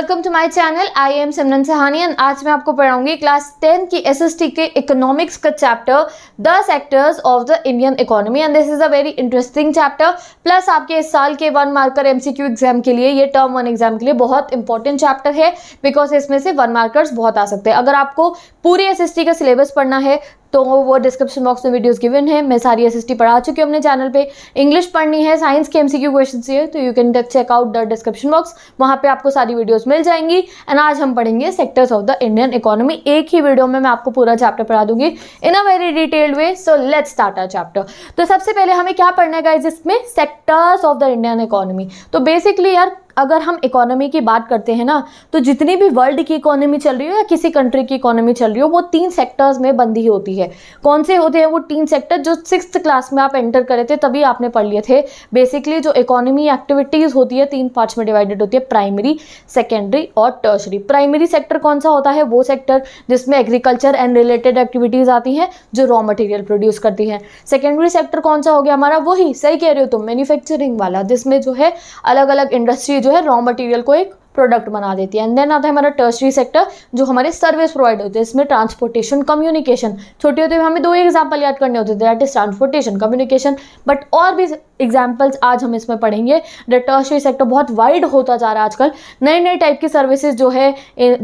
Welcome to my channel I am Simran Sahani and आज मैं आपको पढ़ाऊंगी क्लास टेन की एसएसटी के इकोनॉमिक्स का chapter the sectors of the Indian economy and this is a very interesting chapter plus आपके इस साल के वन मार्कर एमसीक्यू एग्जाम के लिए ये टर्म वन एग्जाम के लिए बहुत इंपॉर्टेंट चैप्टर है बिकॉज इसमें से वन मार्कर्स बहुत आ सकते हैं अगर आपको पूरी एस का सिलेबस पढ़ना है तो वो डिस्क्रिप्शन बॉक्स में वीडियोस गिवन है मैं सारी एस पढ़ा चुकी हूँ अपने चैनल पे इंग्लिश पढ़नी है साइंस के एमसीक्यू क्वेश्चन से तो you can check out the description box वहाँ पे आपको सारी वीडियोस मिल जाएंगी एंड आज हम पढ़ेंगे sectors of the Indian economy एक ही वीडियो में मैं आपको पूरा चैप्टर पढ़ा दूंगी in a very detailed way so let start our chapter तो सबसे पहले हमें क्या पढ़ना है इसमें sectors of the Indian economy तो बेसिकली यार अगर हम इकोनॉमी की बात करते हैं ना तो जितनी भी वर्ल्ड की इकोनॉमी चल रही हो या किसी कंट्री की इकोनॉमी चल रही हो वो तीन सेक्टर्स में बंदी होती है कौन से होते हैं वो तीन सेक्टर जो सिक्स क्लास में आप एंटर करे थे तभी आपने पढ़ लिए थे बेसिकली जो इकोनॉमी एक्टिविटीज़ होती है तीन पार्ट्स में डिवाइडेड होती है प्राइमरी सेकेंडरी और टर्सरी प्राइमरी सेक्टर कौन सा होता है वो सेक्टर जिसमें एग्रीकल्चर एंड रिलेटेड एक्टिविटीज़ आती हैं जो रॉ मटेरियल प्रोड्यूस करती हैं सेकेंडरी सेक्टर कौन सा हो गया हमारा वही सही कह रहे हो तुम मैन्युफैक्चरिंग वाला जिसमें जो है अलग अलग इंडस्ट्री जो जो है रॉ मटेरियल को एक प्रोडक्ट बना देती है एंड देन आता है हमारा टर्सरी सेक्टर जो हमारे सर्विस प्रोवाइड होते हैं इसमें ट्रांसपोर्टेशन कम्युनिकेशन छोटे होते हुए हमें दो ही एग्जाम्पल याद करने होते थे that is transportation communication but और भी एग्जाम्पल्स आज हम इसमें पढ़ेंगे द टर्सरी सेक्टर बहुत वाइड होता जा रहा है आजकल नए नए टाइप की सर्विसेज जो है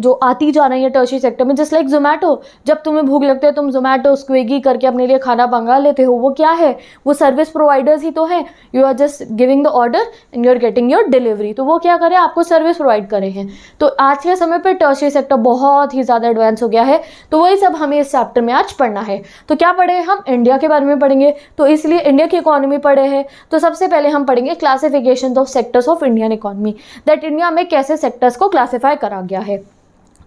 जो आती जा रही है टर्सरी सेक्टर में जस्ट लाइक जोमेटो जब तुम्हें भूख लगती है तुम जोमेटो स्विगी करके अपने लिए खाना मंगा लेते हो वो क्या है वो सर्विस प्रोवाइडर्स ही तो है you are just giving the order and you are getting your delivery तो वो क्या करें आपको सर्विस प्रोवाइड प्रोवाइड रहे हैं तो आज के समय पर टर्शरी सेक्टर बहुत ही ज़्यादा एडवांस हो गया है तो वही सब हमें इस चैप्टर में आज पढ़ना है तो क्या पढ़े हम इंडिया के बारे में पढ़ेंगे तो इसलिए इंडिया की इकोनॉमी पढ़े हैं तो सबसे पहले हम पढ़ेंगे classification of sectors of Indian economy that India में कैसे सेक्टर्स को क्लासीफाई करा गया है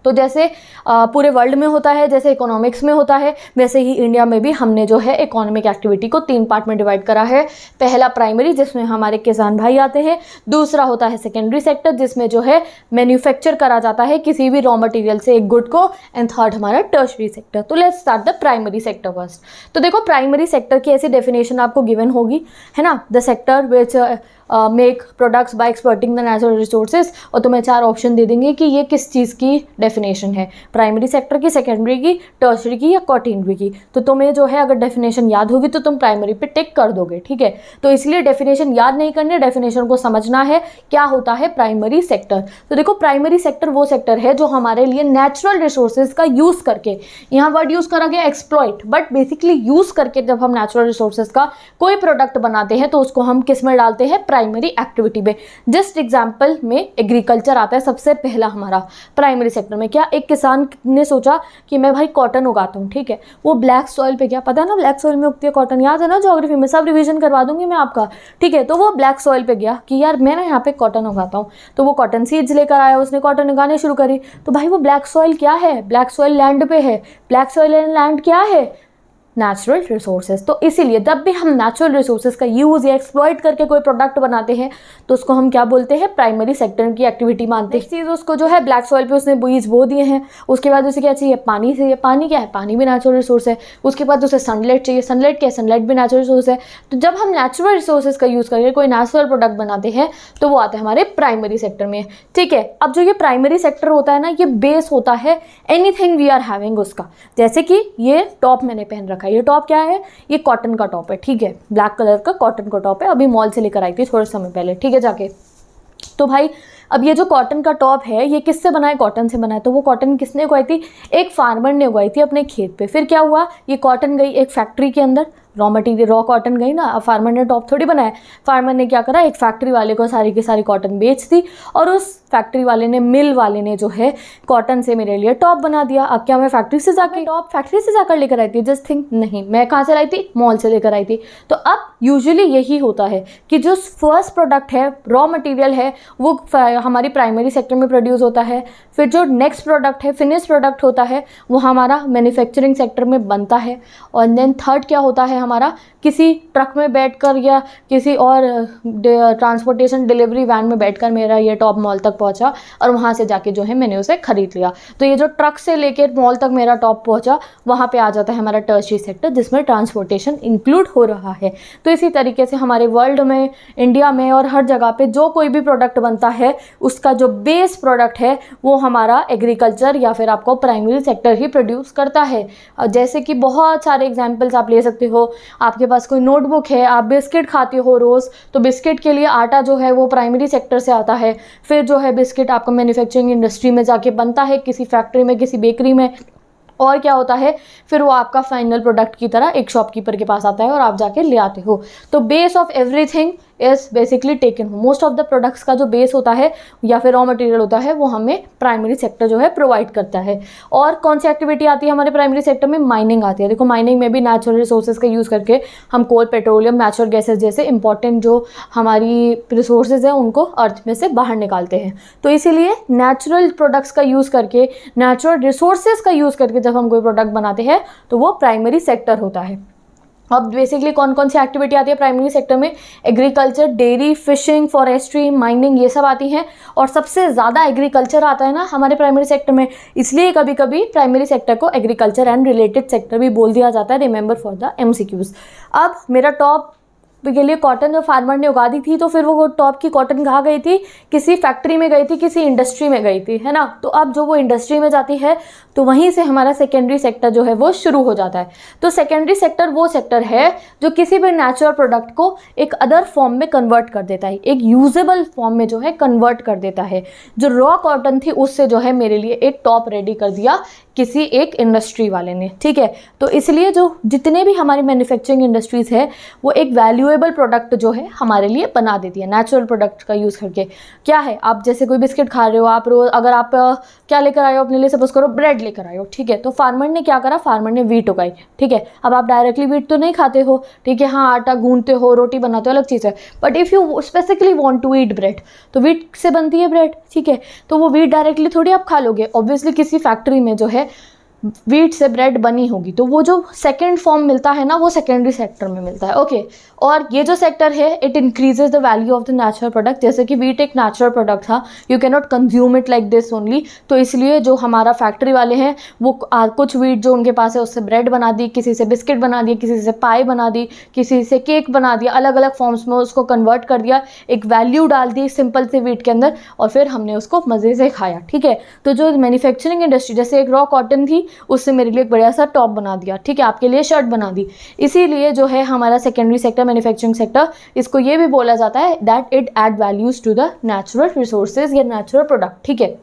तो जैसे पूरे वर्ल्ड में होता है जैसे इकोनॉमिक्स में होता है वैसे ही इंडिया में भी हमने जो है इकोनॉमिक एक्टिविटी को तीन पार्ट में डिवाइड करा है पहला प्राइमरी जिसमें हमारे किसान भाई आते हैं दूसरा होता है सेकेंडरी सेक्टर जिसमें जो है मैन्युफैक्चर करा जाता है किसी भी रॉ मटेरियल से एक गुड को एंड थर्ड हमारा टर्शरी सेक्टर तो let's start the primary sector first तो देखो प्राइमरी सेक्टर की ऐसी डेफिनेशन आपको गिवन होगी है ना the sector which make products by exploiting the natural resources और तुम्हें चार ऑप्शन दे देंगे कि ये किस चीज़ की डेफिनेशन है प्राइमरी सेक्टर की सेकेंडरी की टर्सरी की या कॉटेनरी की तो तुम्हें जो है अगर डेफिनेशन याद होगी तो तुम प्राइमरी पे टिक कर दोगे ठीक है तो इसलिए डेफिनेशन याद नहीं करनी डेफिनेशन को समझना है क्या होता है प्राइमरी सेक्टर तो देखो प्राइमरी सेक्टर वो सेक्टर है जो हमारे लिए नेचुरल रिसोर्सेज का यूज़ करके यहाँ वर्ड यूज़ करा गया एक्सप्लॉइट बट बेसिकली यूज़ करके जब हम नेचुरल रिसोर्सेज का कोई प्रोडक्ट बनाते हैं तो उसको हम किस में डालते हैं प्राइम प्राइमरी एक्टिविटी में जस्ट एग्जाम्पल में एग्रीकल्चर आता है सबसे पहला हमारा प्राइमरी सेक्टर में क्या एक किसान ने सोचा कि मैं भाई कॉटन उगाता हूँ ठीक है वो ब्लैक सॉइल पे गया पता है ना ब्लैक सॉइल में उगती है कॉटन याद है ना जोग्राफी में सब रिविजन करवा दूंगी मैं आपका ठीक है तो वो ब्लैक सॉइल पर गया कि यार मैं ना यहाँ पे कॉटन उगाता हूँ तो वो कॉटन सीड्स लेकर आया उसने कॉटन उगाने शुरू करी तो भाई वो ब्लैक सॉइल क्या है ब्लैक सॉइल लैंड पे है ब्लैक सॉइल एंड लैंड क्या है नेचुरल रिसोर्सेज तो इसीलिए जब भी हम नेचुरल रिसोर्सेज का यूज़ या एक्सप्लॉयट करके कोई प्रोडक्ट बनाते हैं तो उसको हम क्या बोलते हैं प्राइमरी सेक्टर की एक्टिविटी मानते हैं चीज़ उसको जो है ब्लैक सॉइल पर उसने बीज बो दिए हैं उसके बाद उसे क्या चाहिए पानी चाहिए पानी क्या है पानी भी नेचुरल रिसोर्स है उसके बाद उसे सनलाइट चाहिए सनलाइट क्या है सनलाइट भी नेचुरल रिसोर्स है तो जब हम नेचुरल रिसोर्सेज का यूज़ करके कोई नेचुरल प्रोडक्ट बनाते हैं तो वो आते हैं हमारे प्राइमरी सेक्टर में ठीक है अब जो ये प्राइमरी सेक्टर होता है ना ये बेस होता है एनी वी आर हैविंग उसका जैसे कि ये टॉप मैंने पहन रखा है ये टॉप क्या है ये कॉटन का टॉप है ठीक है ब्लैक कलर का कॉटन का टॉप है अभी मॉल से लेकर आई थी थोड़े समय पहले ठीक है जाके तो भाई अब ये जो कॉटन का टॉप है ये किससे बनाए कॉटन से बनाए तो वो कॉटन किसने उगाई थी एक फार्मर ने उगाई थी अपने खेत पे फिर क्या हुआ ये कॉटन गई एक फैक्ट्री के अंदर रॉ मटेरियल रॉ कॉटन गई ना अब फार्मर ने टॉप थोड़ी बनाया फार्मर ने क्या करा एक फैक्ट्री वाले को सारी की सारी कॉटन बेच दी और उस फैक्ट्री वाले ने मिल वाले ने जो है कॉटन से मेरे लिए टॉप बना दिया अब क्या मैं फैक्ट्री से जाकर टॉप फैक्ट्री से जाकर लेकर आई थी जस्ट थिंक नहीं मैं कहाँ से लाई थी मॉल से लेकर आई थी तो अब यूजली यही होता है कि जो फर्स्ट प्रोडक्ट है रॉ मटेरियल है वो हमारी प्राइमरी सेक्टर में प्रोड्यूस होता है फिर जो नेक्स्ट प्रोडक्ट है फिनिश प्रोडक्ट होता है वो हमारा मैन्युफैक्चरिंग सेक्टर में बनता है और देन थर्ड क्या होता है हमारा किसी ट्रक में बैठकर या किसी और ट्रांसपोर्टेशन डिलीवरी वैन में बैठकर मेरा ये टॉप मॉल तक पहुँचा और वहाँ से जाके जो है मैंने उसे ख़रीद लिया तो ये जो ट्रक से लेके मॉल तक मेरा टॉप पहुँचा वहाँ पर आ जाता है हमारा टर्सरी सेक्टर जिसमें ट्रांसपोर्टेशन इंक्लूड हो रहा है तो इसी तरीके से हमारे वर्ल्ड में इंडिया में और हर जगह पर जो कोई भी प्रोडक्ट बनता है उसका जो बेस प्रोडक्ट है वो हमारा एग्रीकल्चर या फिर आपको प्राइमरी सेक्टर ही प्रोड्यूस करता है जैसे कि बहुत सारे एग्जाम्पल्स आप ले सकते हो आपके पास कोई नोटबुक है आप बिस्किट खाते हो रोज़ तो बिस्किट के लिए आटा जो है वो प्राइमरी सेक्टर से आता है फिर जो है बिस्किट आपको मैन्युफैक्चरिंग इंडस्ट्री में जाके बनता है किसी फैक्ट्री में किसी बेकरी में और क्या होता है फिर वो आपका फाइनल प्रोडक्ट की तरह एक शॉपकीपर के पास आता है और आप जाके ले आते हो तो base of everything is basically taken most of the products का जो बेस होता है या फिर रॉ मटेरियल होता है वो हमें प्राइमरी सेक्टर जो है प्रोवाइड करता है और कौन सी एक्टिविटी आती है हमारे प्राइमरी सेक्टर में माइनिंग आती है देखो माइनिंग में भी नेचुरल रिसोर्सेज का यूज़ करके हम कोल पेट्रोलियम नेचुरल गैसेज जैसे इंपॉर्टेंट जो हमारी रिसोर्सेज हैं उनको अर्थ में से बाहर निकालते हैं तो इसीलिए नेचुरल प्रोडक्ट्स का यूज़ करके नेचुरल रिसोर्सेज का यूज़ करके जब हम कोई प्रोडक्ट बनाते हैं तो वो प्राइमरी सेक्टर होता है अब बेसिकली कौन कौन सी एक्टिविटी आती है प्राइमरी सेक्टर में agriculture dairy fishing forestry mining ये सब आती हैं और सबसे ज़्यादा एग्रीकल्चर आता है ना हमारे प्राइमरी सेक्टर में इसलिए कभी कभी प्राइमरी सेक्टर को एग्रीकल्चर एंड रिलेटेड सेक्टर भी बोल दिया जाता है रिमेंबर फॉर द एम अब मेरा टॉप तो के लिए कॉटन फार्मर ने उगा दी थी तो फिर वो टॉप की कॉटन कहाँ गई थी किसी फैक्ट्री में गई थी किसी इंडस्ट्री में गई थी है ना तो अब जो वो इंडस्ट्री में जाती है तो वहीं से हमारा सेकेंडरी सेक्टर जो है वो शुरू हो जाता है तो सेकेंडरी सेक्टर वो सेक्टर है जो किसी भी नेचुरल प्रोडक्ट को एक अदर फॉर्म में कन्वर्ट कर देता है एक यूजेबल फॉर्म में जो है कन्वर्ट कर देता है जो रॉ कॉटन थी उससे जो है मेरे लिए एक टॉप रेडी कर दिया किसी एक इंडस्ट्री वाले ने ठीक है तो इसलिए जो जितने भी हमारी मैन्युफैक्चरिंग इंडस्ट्रीज़ है वो एक वैल्यूएबल प्रोडक्ट जो है हमारे लिए बना देती है नेचुरल प्रोडक्ट का यूज़ करके क्या है आप जैसे कोई बिस्किट खा रहे हो आप रोज़ अगर आप क्या लेकर आए हो अपने लिए सपोज करो ब्रेड लेकर आए हो ठीक है तो फार्मर ने क्या करा फार्मर ने वीट उगाई ठीक है अब आप डायरेक्टली वीट तो नहीं खाते हो ठीक है हाँ आटा गूंदते हो रोटी बनाते हो अलग चीज़ है but if you specifically want to eat bread तो वीट से बनती है ब्रेड ठीक है तो वो वीट डायरेक्टली थोड़ी आप खा लोगे ऑब्वियसली किसी फैक्ट्री में जो है Okay. वीट से ब्रेड बनी होगी तो वो जो सेकेंड फॉर्म मिलता है ना वो सेकेंडरी सेक्टर में मिलता है ओके okay. और ये जो सेक्टर है it increases the value of the natural product जैसे कि वीट एक नेचुरल प्रोडक्ट था you can not consume it like this only तो इसलिए जो हमारा फैक्ट्री वाले हैं वो आ, कुछ वीट जो उनके पास है उससे ब्रेड बना दी किसी से बिस्किट बना दिए किसी से पाई बना दी किसी से केक बना दिया अलग अलग फॉर्म्स में उसको कन्वर्ट कर दिया एक वैल्यू डाल दी सिंपल से वीट के अंदर और फिर हमने उसको मज़े से खाया ठीक है तो जो मैन्युफैक्चरिंग इंडस्ट्री जैसे एक रॉ कॉटन थी उससे मेरे लिए एक बढ़िया सा टॉप बना दिया ठीक है आपके लिए शर्ट बना दी इसीलिए जो है हमारा सेकेंडरी सेक्टर मैन्युफैक्चरिंग सेक्टर इसको ये भी बोला जाता है that it add values to the natural resources या नेचुरल प्रोडक्ट ठीक है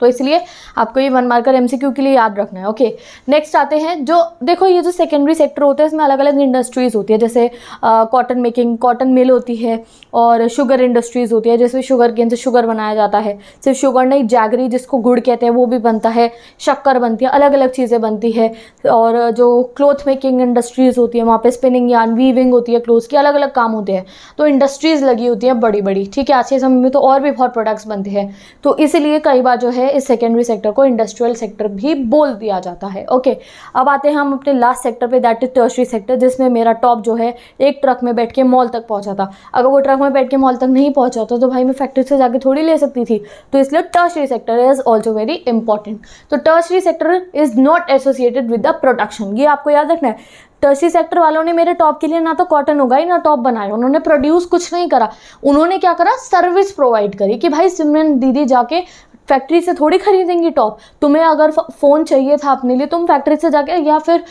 तो इसलिए आपको ये वन मार्कर एमसीक्यू के लिए याद रखना है ओके नेक्स्ट आते हैं जो देखो ये जो सेकेंडरी सेक्टर होता है इसमें अलग अलग इंडस्ट्रीज़ होती है जैसे कॉटन मेकिंग कॉटन मिल होती है और शुगर इंडस्ट्रीज़ होती है जैसे शुगर के से शुगर बनाया जाता है सिर्फ शुगर नहीं जैगरी जिसको गुड़ कहते हैं वो भी बनता है शक्कर बनती है अलग अलग चीज़ें बनती है और जो क्लोथ मेकिंग इंडस्ट्रीज़ होती है वहाँ पर स्पिनिंग यान वीविंग होती है क्लोथ की अलग अलग काम होते हैं तो इंडस्ट्रीज़ लगी होती हैं बड़ी बड़ी ठीक है आज के समय में तो और भी बहुत प्रोडक्ट्स बनते हैं तो इसीलिए कई बार जो है है इस सेकेंडरी सेक्टर को इंडस्ट्रियल सेक्टर भी बोल दिया जाता है ओके अब आते हैं हम अपने लास्ट सेक्टर पे दैट इज टर्शरी सेक्टर जिसमें मेरा टॉप जो है एक ट्रक में बैठ के मॉल तक पहुंचा था अगर वो ट्रक में बैठ के मॉल तक नहीं पहुंचा था तो भाई मैं फैक्ट्री से जाके थोड़ी ले सकती थी तो इसलिए tertiary sector is also very important तो tertiary sector is not associated with the production ये आपको याद रखना है टर्सी सेक्टर वालों ने मेरे टॉप के लिए ना तो कॉटन उगाई ना टॉप बनाया उन्होंने प्रोड्यूस कुछ नहीं करा उन्होंने क्या करा सर्विस प्रोवाइड करी कि भाई सिमरन दीदी जाके फैक्ट्री से थोड़ी खरीदेंगी टॉप तुम्हें अगर फ़ोन चाहिए था अपने लिए तुम फैक्ट्री से जाके या फिर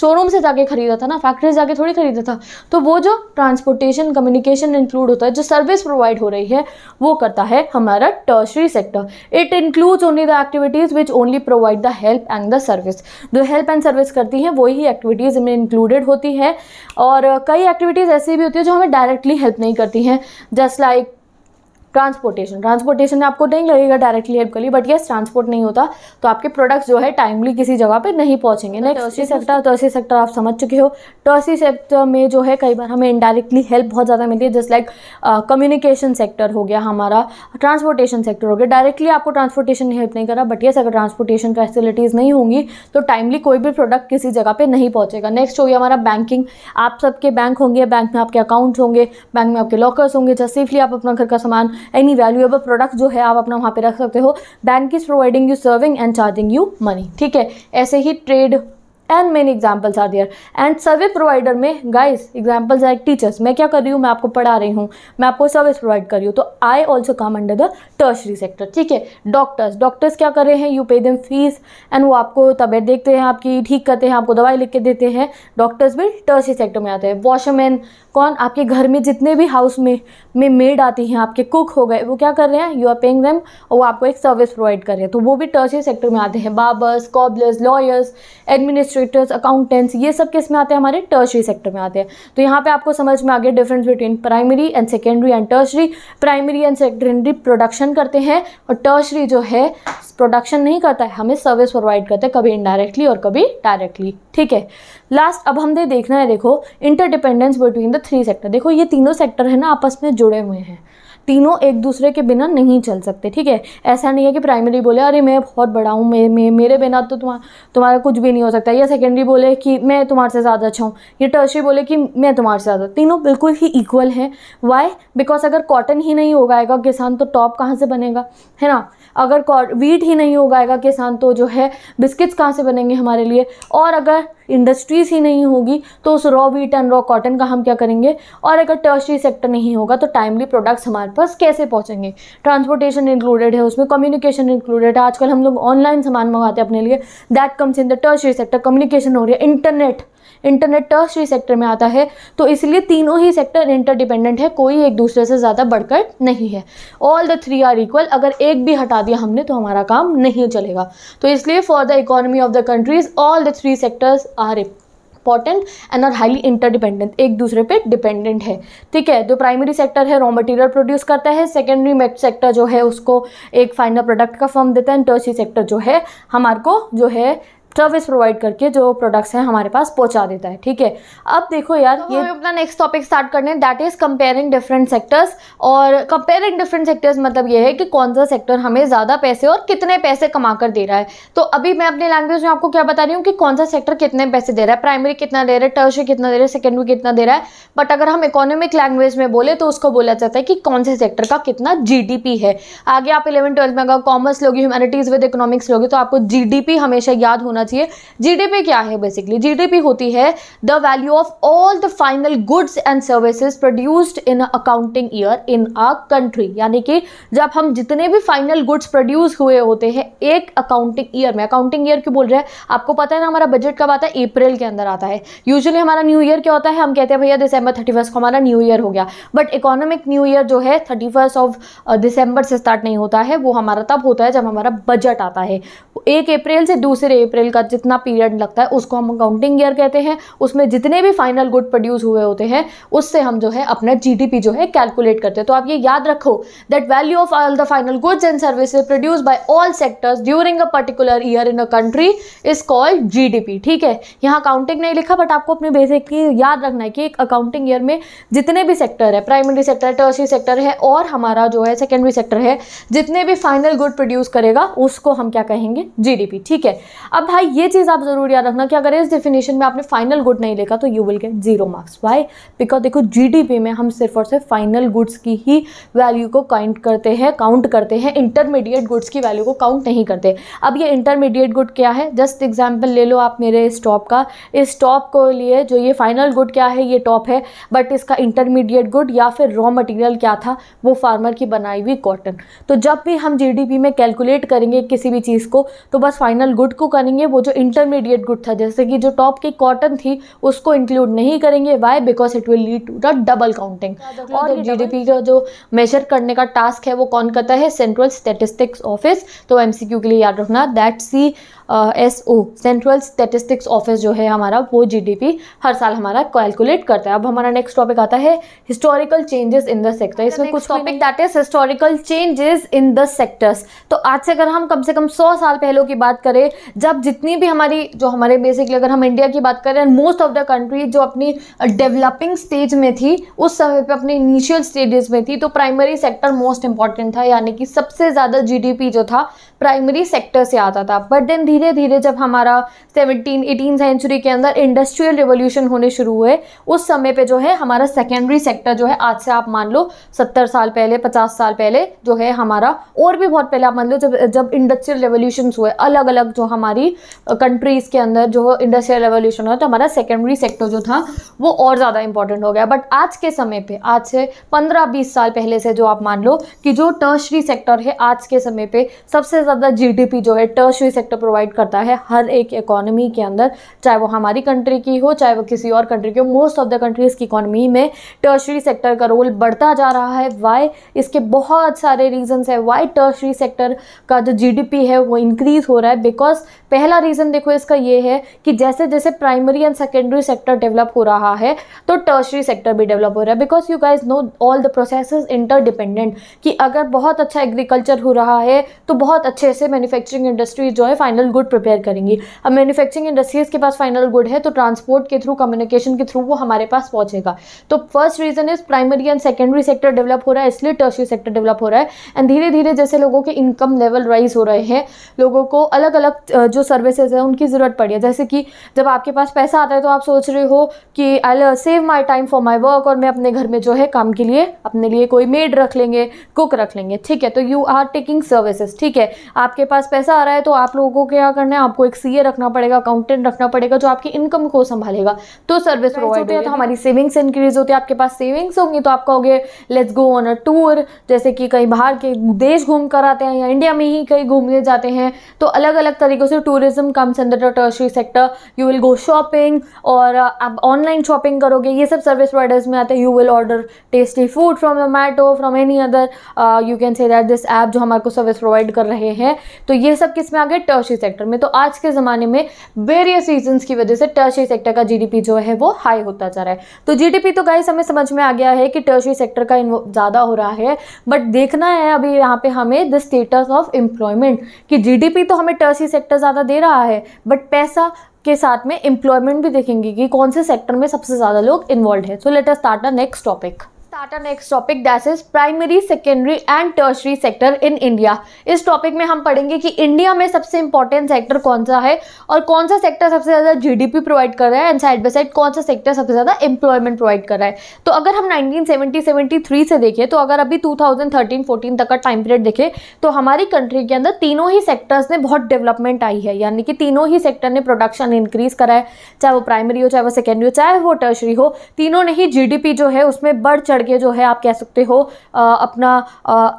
शोरूम से जाके खरीदा था ना फैक्ट्री से जाके थोड़ी खरीदा था तो वो जो ट्रांसपोर्टेशन कम्युनिकेशन इंक्लूड होता है जो सर्विस प्रोवाइड हो रही है वो करता है हमारा tertiary sector it includes only the activities which only provide the help and the service जो हेल्प एंड सर्विस करती हैं वही एक्टिविटीज़ में इंक्लूडेड होती है और कई एक्टिविटीज़ ऐसी भी होती है जो हमें डायरेक्टली हेल्प नहीं करती हैं जस्ट लाइक ट्रांसपोर्टेशन ट्रांसपोर्टेशन में आपको नहीं लगेगा डायरेक्टली हेल्प करिए बट येस ट्रांसपोर्ट नहीं होता तो आपके प्रोडक्ट्स जो है टाइमली किसी जगह पे नहीं पहुंचेंगे next tertiary sector tertiary sector आप समझ चुके हो टर्सी सेक्टर में जो है कई बार हमें इनडायरेक्टली हेल्प बहुत ज़्यादा मिलती है जस्ट लाइक कम्युनिकेशन सेक्टर हो गया हमारा ट्रांसपोर्टेशन सेक्टर हो गया डायरेक्टली आपको ट्रांसपोर्टेशन ने हेल्प नहीं करा बट येस अगर ट्रांसपोर्टेशन फैसिलिटीज़ नहीं होंगी तो टाइमली कोई भी प्रोडक्ट किसी जगह पर नहीं पहुँचेगा नेक्स्ट हो गया हमारा बैंकिंग आप सबके बैंक होंगे बैंक में आपके अकाउंट्स होंगे बैंक में आपके लॉकर्स होंगे जस्ट सेफली आप अपना घर का सामान एनी वैल्यूएबल प्रोडक्ट जो है आप अपना वहाँ पे रख सकते हो bank is providing you serving and charging you money ठीक है ऐसे ही trade and many examples are there and service provider में गाइज एग्जाम्पल्स आर टीचर्स मैं क्या कर रही हूँ मैं आपको पढ़ा रही हूँ मैं आपको सर्विस प्रोवाइड कर रही हूँ तो I also come under the tertiary sector ठीक है डॉक्टर्स डॉक्टर्स क्या कर रहे हैं यू पे दम फीस एंड वो आपको तबियत देखते हैं आपकी ठीक करते हैं आपको दवाई लिख के देते हैं डॉक्टर्स भी टर्शरी सेक्टर में आते हैं वॉशरमैन कौन आपके घर में जितने भी हाउस में में मेड आती हैं आपके कुक हो गए वो क्या कर रहे हैं यू आर पेइंग देम और वो आपको एक सर्विस प्रोवाइड कर रहे हैं तो वो भी टर्शरी सेक्टर में आते हैं barbers cobblers lawyers administrator administrators accountants ये सब किस में आते हैं हमारे टर्सरी सेक्टर में आते हैं तो यहाँ पे आपको समझ में आ गया difference between primary and secondary and tertiary primary and secondary production करते हैं और टर्सरी जो है प्रोडक्शन नहीं करता है हमें सर्विस प्रोवाइड करता है कभी इनडायरेक्टली और कभी डायरेक्टली ठीक है लास्ट अब हमने देखना है देखो interdependence between the three sector देखो ये तीनों सेक्टर है ना आपस में जुड़े हुए हैं तीनों एक दूसरे के बिना नहीं चल सकते ठीक है ऐसा नहीं है कि प्राइमरी बोले अरे मैं बहुत बड़ा हूँ मे, मे, मेरे बिना तो तुम्हारा तुम्हारा कुछ भी नहीं हो सकता या सेकेंडरी बोले कि मैं तुम्हारे से ज़्यादा अच्छा हूँ या टर्सरी बोले कि मैं तुम्हारे से ज़्यादा तीनों बिल्कुल ही इक्वल हैं वाई बिकॉज अगर कॉटन ही नहीं उगाएगा किसान तो टॉप कहाँ से बनेगा है ना अगर वीट ही नहीं उगाएगा किसान तो जो है बिस्किट्स कहाँ से बनेंगे हमारे लिए और अगर इंडस्ट्रीज़ ही नहीं होगी तो उस raw wheat and raw cotton का हम क्या करेंगे और अगर टर्सरी सेक्टर नहीं होगा तो टाइमली प्रोडक्ट्स हमारे पास कैसे पहुँचेंगे ट्रांसपोर्टेशन इंक्लूडेड है उसमें कम्युनिकेशन इंक्लूडेड है आजकल हम लोग ऑनलाइन सामान मंगाते हैं अपने लिए that comes in the tertiary sector communication हो रही है इंटरनेट इंटरनेट टर्सरी सेक्टर में आता है तो इसलिए तीनों ही सेक्टर इंटरडिपेंडेंट है कोई एक दूसरे से ज़्यादा बढ़कर नहीं है all the three are equal अगर एक भी हटा दिया हमने तो हमारा काम नहीं चलेगा तो इसलिए for the economy of the countries all the three sectors are important and are highly interdependent एक दूसरे पे डिपेंडेंट है ठीक है जो प्राइमरी सेक्टर है रॉ मटेरियल प्रोड्यूस करता है सेकेंडरी सेक्टर जो है उसको एक फाइनल प्रोडक्ट का फॉर्म देता है एंड टर्सरी सेक्टर जो है हमारे को जो है सर्विस प्रोवाइड करके जो प्रोडक्ट्स हैं हमारे पास पहुंचा देता है ठीक है अब देखो यार तो ये अपना नेक्स्ट टॉपिक स्टार्ट करने that is comparing different sectors और कंपेयरिंग डिफरेंट सेक्टर्स मतलब ये है कि कौन सा सेक्टर हमें ज़्यादा पैसे और कितने पैसे कमा कर दे रहा है तो अभी मैं अपनी लैंग्वेज में आपको क्या बता रही हूँ कि कौन सा सेक्टर कितने पैसे दे रहा है प्राइमरी कितना दे रहा है टर्शरी कितना दे रहा है सेकेंडरी कितना दे रहा है बट अगर हम इकोनॉमिक लैंग्वेज में बोले तो उसको बोला जाता है कि कौन से सेक्टर का कितना जी है आगे आप इलेवन ट्वेल्थ में अगर कॉमर्स लोगे ह्यूमैनिटीज़ विद इकोनॉमिक्स लोगे तो आपको जी हमेशा याद होना होना चाहिए जीडीपी क्या है बेसिकली जीडीपी होती है the value of all the final goods and services produced in accounting year in a country यानी कि जब हम जितने भी फाइनल गुड्स प्रोड्यूस हुए होते हैं एक अकाउंटिंग ईयर में अकाउंटिंग ईयर क्यों बोल रहे हैं आपको पता है ना हमारा बजट कब आता है अप्रैल के अंदर आता है यूजली हमारा न्यू ईयर क्या होता है हम कहते हैं भैया दिसंबर थर्टी को हमारा न्यू ईयर हो गया बट इकोनॉमिक न्यू ईयर जो है थर्टी ऑफ दिसंबर से स्टार्ट नहीं होता है वो हमारा तब होता है जब हमारा बजट आता है एक अप्रैल से दूसरे अप्रैल फाइनल का जितना पीरियड लगता है उसको हम अकाउंटिंग ईयर कहते हैं उसमें जितने भी फाइनल गुड प्रोड्यूस हुए होते हैं उससे हम जो है अपना जी जो है कैलकुलेट करते हैं तो आप ये याद रखो that value of all the final goods and service produce by all sectors during a particular year in a country is called G ठीक है यहाँ अकाउंटिंग नहीं लिखा बट आपको अपने बेसिक की याद रखना है कि एक अकाउंटिंग ईयर में जितने भी सेक्टर है प्राइमरी सेक्टर टर्सरी सेक्टर है और हमारा जो है सेकेंडरी सेक्टर है जितने भी फाइनल गुड प्रोड्यूस करेगा उसको हम क्या कहेंगे जीडीपी ठीक है अब भाई ये चीज़ आप जरूर याद रखना कि अगर इस डेफिनेशन में आपने फाइनल गुड नहीं लिखा तो you will get zero marks why because देखो जी में हम सिर्फ और सिर्फ फाइनल गुड्स की ही वैल्यू को काउंट करते हैं काउंट करते हैं इंटरमीडिएट गुड्स की वैल्यू को काउंट नहीं करते अब ये इंटरमीडिएट गुड क्या है जस्ट एग्जाम्पल ले लो आप मेरे इस टॉप का इस टॉप को लिए जो ये फाइनल गुड क्या है ये टॉप है बट इसका इंटरमीडिएट गुड या फिर रॉ मटेरियल क्या था वो फार्मर की बनाई हुई कॉटन तो जब भी हम जी में कैलकुलेट करेंगे किसी भी चीज़ को तो बस फाइनल गुड को करेंगे वो जो इंटरमीडिएट गुड था जैसे कि जो टॉप की कॉटन थी उसको इंक्लूड नहीं करेंगे why because it will lead to the double counting और जीडीपी का जो मेजर करने का टास्क है वो कौन करता है सेंट्रल स्टेटिस्टिक्स ऑफिस तो एमसीक्यू के लिए याद रखना that C S O central statistics office जो है हमारा वो जी हर साल हमारा कैलकुलेट करता है अब हमारा नेक्स्ट टॉपिक आता है historical changes in the sector इसमें कुछ topic that is historical changes in the sectors तो आज से अगर हम कम से कम सौ साल पहले की बात करें जब जितनी भी हमारी जो हमारे बेसिकली अगर हम इंडिया की बात करें मोस्ट ऑफ द कंट्री जो अपनी डेवलपिंग स्टेज में थी उस समय पर अपने इनिशियल स्टेजेस में थी तो प्राइमरी सेक्टर मोस्ट इंपॉर्टेंट था यानी कि सबसे ज़्यादा जीडीपी जो था प्राइमरी सेक्टर से आता था बट देन धीरे धीरे धीरे जब हमारा सेवनटीन एटीन सेंचुरी के अंदर इंडस्ट्रियल रिवोल्यूशन होने शुरू हुए उस समय पे जो है हमारा सेकेंडरी सेक्टर जो है आज से आप मान लो सत्तर साल पहले पचास साल पहले जो है हमारा और भी बहुत पहले आप मान लो जब जब इंडस्ट्रियल रेवोल्यूशन हुए अलग अलग जो हमारी कंट्रीज़ के अंदर जो इंडस्ट्रियल रेवोल्यूशन हुआ तो हमारा सेकेंडरी सेक्टर जो था वो और ज़्यादा इंपॉर्टेंट हो गया बट आज के समय पर आज से पंद्रह बीस साल पहले से जो आप मान लो कि जो टर्शरी सेक्टर है आज के समय पर सबसे ज़्यादा जी जो है टर्शरी सेक्टर प्रोवाइड इफ़ेक्ट करता है हर एक इकोनॉमी के अंदर चाहे वो हमारी कंट्री की हो चाहे वो किसी और कंट्री की हो मोस्ट ऑफ द कंट्रीज़ की इकोनॉमी में टर्शरी सेक्टर का रोल बढ़ता जा रहा है वाई इसके बहुत सारे रीजन्स है वाई टर्शरी सेक्टर का जो जी है वो इंक्रीज़ हो रहा है बिकॉज पहला रीज़न देखो इसका ये है कि जैसे जैसे primary and secondary sector develop हो रहा है तो टर्शरी सेक्टर भी डेवलप हो रहा है because you guys know all the process interdependent कि अगर बहुत अच्छा एग्रीकल्चर हो रहा है तो बहुत अच्छे से मैन्युफैक्चरिंग इंडस्ट्री जो है फाइनल गुड गुड प्रिपेयर करेंगी अब मैन्युफैक्चरिंग इंडस्ट्रीज़ के पास फाइनल गुड है तो ट्रांसपोर्ट के थ्रू कम्युनिकेशन के थ्रू वो हमारे पास पहुंचेगा तो first reason is primary and secondary sector develop हो रहा है इसलिए टर्सरी सेक्टर डेवलप हो रहा है एंड धीरे धीरे जैसे लोगों के इनकम लेवल राइज हो रहे हैं लोगों को अलग अलग जो सर्विसेज है उनकी ज़रूरत पड़ी है जैसे कि जब आपके पास पैसा आता है तो आप सोच रहे हो कि I save my time for my work और मैं अपने घर में जो है काम के लिए अपने लिए कोई मेड रख लेंगे कुक रख लेंगे ठीक है तो यू आर टेकिंग सर्विसेज ठीक है आपके पास पैसा आ रहा है तो आप लोगों के क्या करना है आपको एक सीए रखना पड़ेगा अकाउंटेंट रखना पड़ेगा जो आपकी इनकम को संभालेगा तो सर्विस प्रोवाइड होती है तो हमारी सेविंग्स हाँ। इंक्रीज होती है आपके पास सेविंग्स होंगी तो आप कहोगे let's go on a tour जैसे कि कहीं बाहर के देश घूम कर आते हैं या इंडिया में ही कहीं घूमने जाते हैं तो अलग अलग तरीक़ों से टूरिज्म कम्स अंदर the tertiary sector you will go shopping और आप ऑनलाइन शॉपिंग करोगे ये सब सर्विस प्रोवाइडर्स में आते हैं you will order tasty food from Zomato from any other you can say that this app जो हमारे को सर्विस प्रोवाइड कर रहे हैं तो ये सब किस में आ गए टर्शरी सेक्टर सेक्टर में तो आज के ज़माने में वेरियस रीजंस की वजह से टर्शरी सेक्टर का जीडीपी जो है वो हाई होता जा रहा है तो जीडीपी तो गाइस हमें समझ में आ गया है कि टर्शरी सेक्टर का ज़्यादा हो रहा है बट देखना है अभी यहाँ पे हमें द स्टेटस ऑफ एम्प्लॉयमेंट कि जी तो हमें टर्शरी सेक्टर ज़्यादा दे रहा है बट पैसा के साथ में एम्प्लॉयमेंट भी देखेंगे कि कौन से सेक्टर में सबसे ज़्यादा लोग इन्वॉल्व है so let start the next topic start next topic that's is primary secondary and tertiary sector in India इस टॉपिक में हम पढ़ेंगे कि इंडिया में सबसे इंपॉर्टेंट सेक्टर कौन सा है और कौन सा सेक्टर सबसे ज़्यादा जीडीपी प्रोवाइड कर रहा है एंड साइड बाई साइड कौन सा सेक्टर सबसे ज़्यादा एम्प्लॉयमेंट प्रोवाइड कर रहा है तो अगर हम नाइनटीन सेवेंटी सेवेंटी थ्री से देखें तो अगर अभी टू थाउजेंड थर्टीन फोर्टीन तक का टाइम पीरियड देखें तो हमारी कंट्री के अंदर तीनों ही सेक्टर्स ने बहुत डेवलपमेंट आई है यानी कि तीनों ही सेक्टर ने प्रोडक्शन इंक्रीज़ करा है चाहे वो प्राइमरी हो चाहे वो सेकेंडरी हो चाहे वो टर्सरी हो तीनों ने ही जी जो है उसमें बढ़ चढ़ लड़के जो है आप कह सकते हो आ, अपना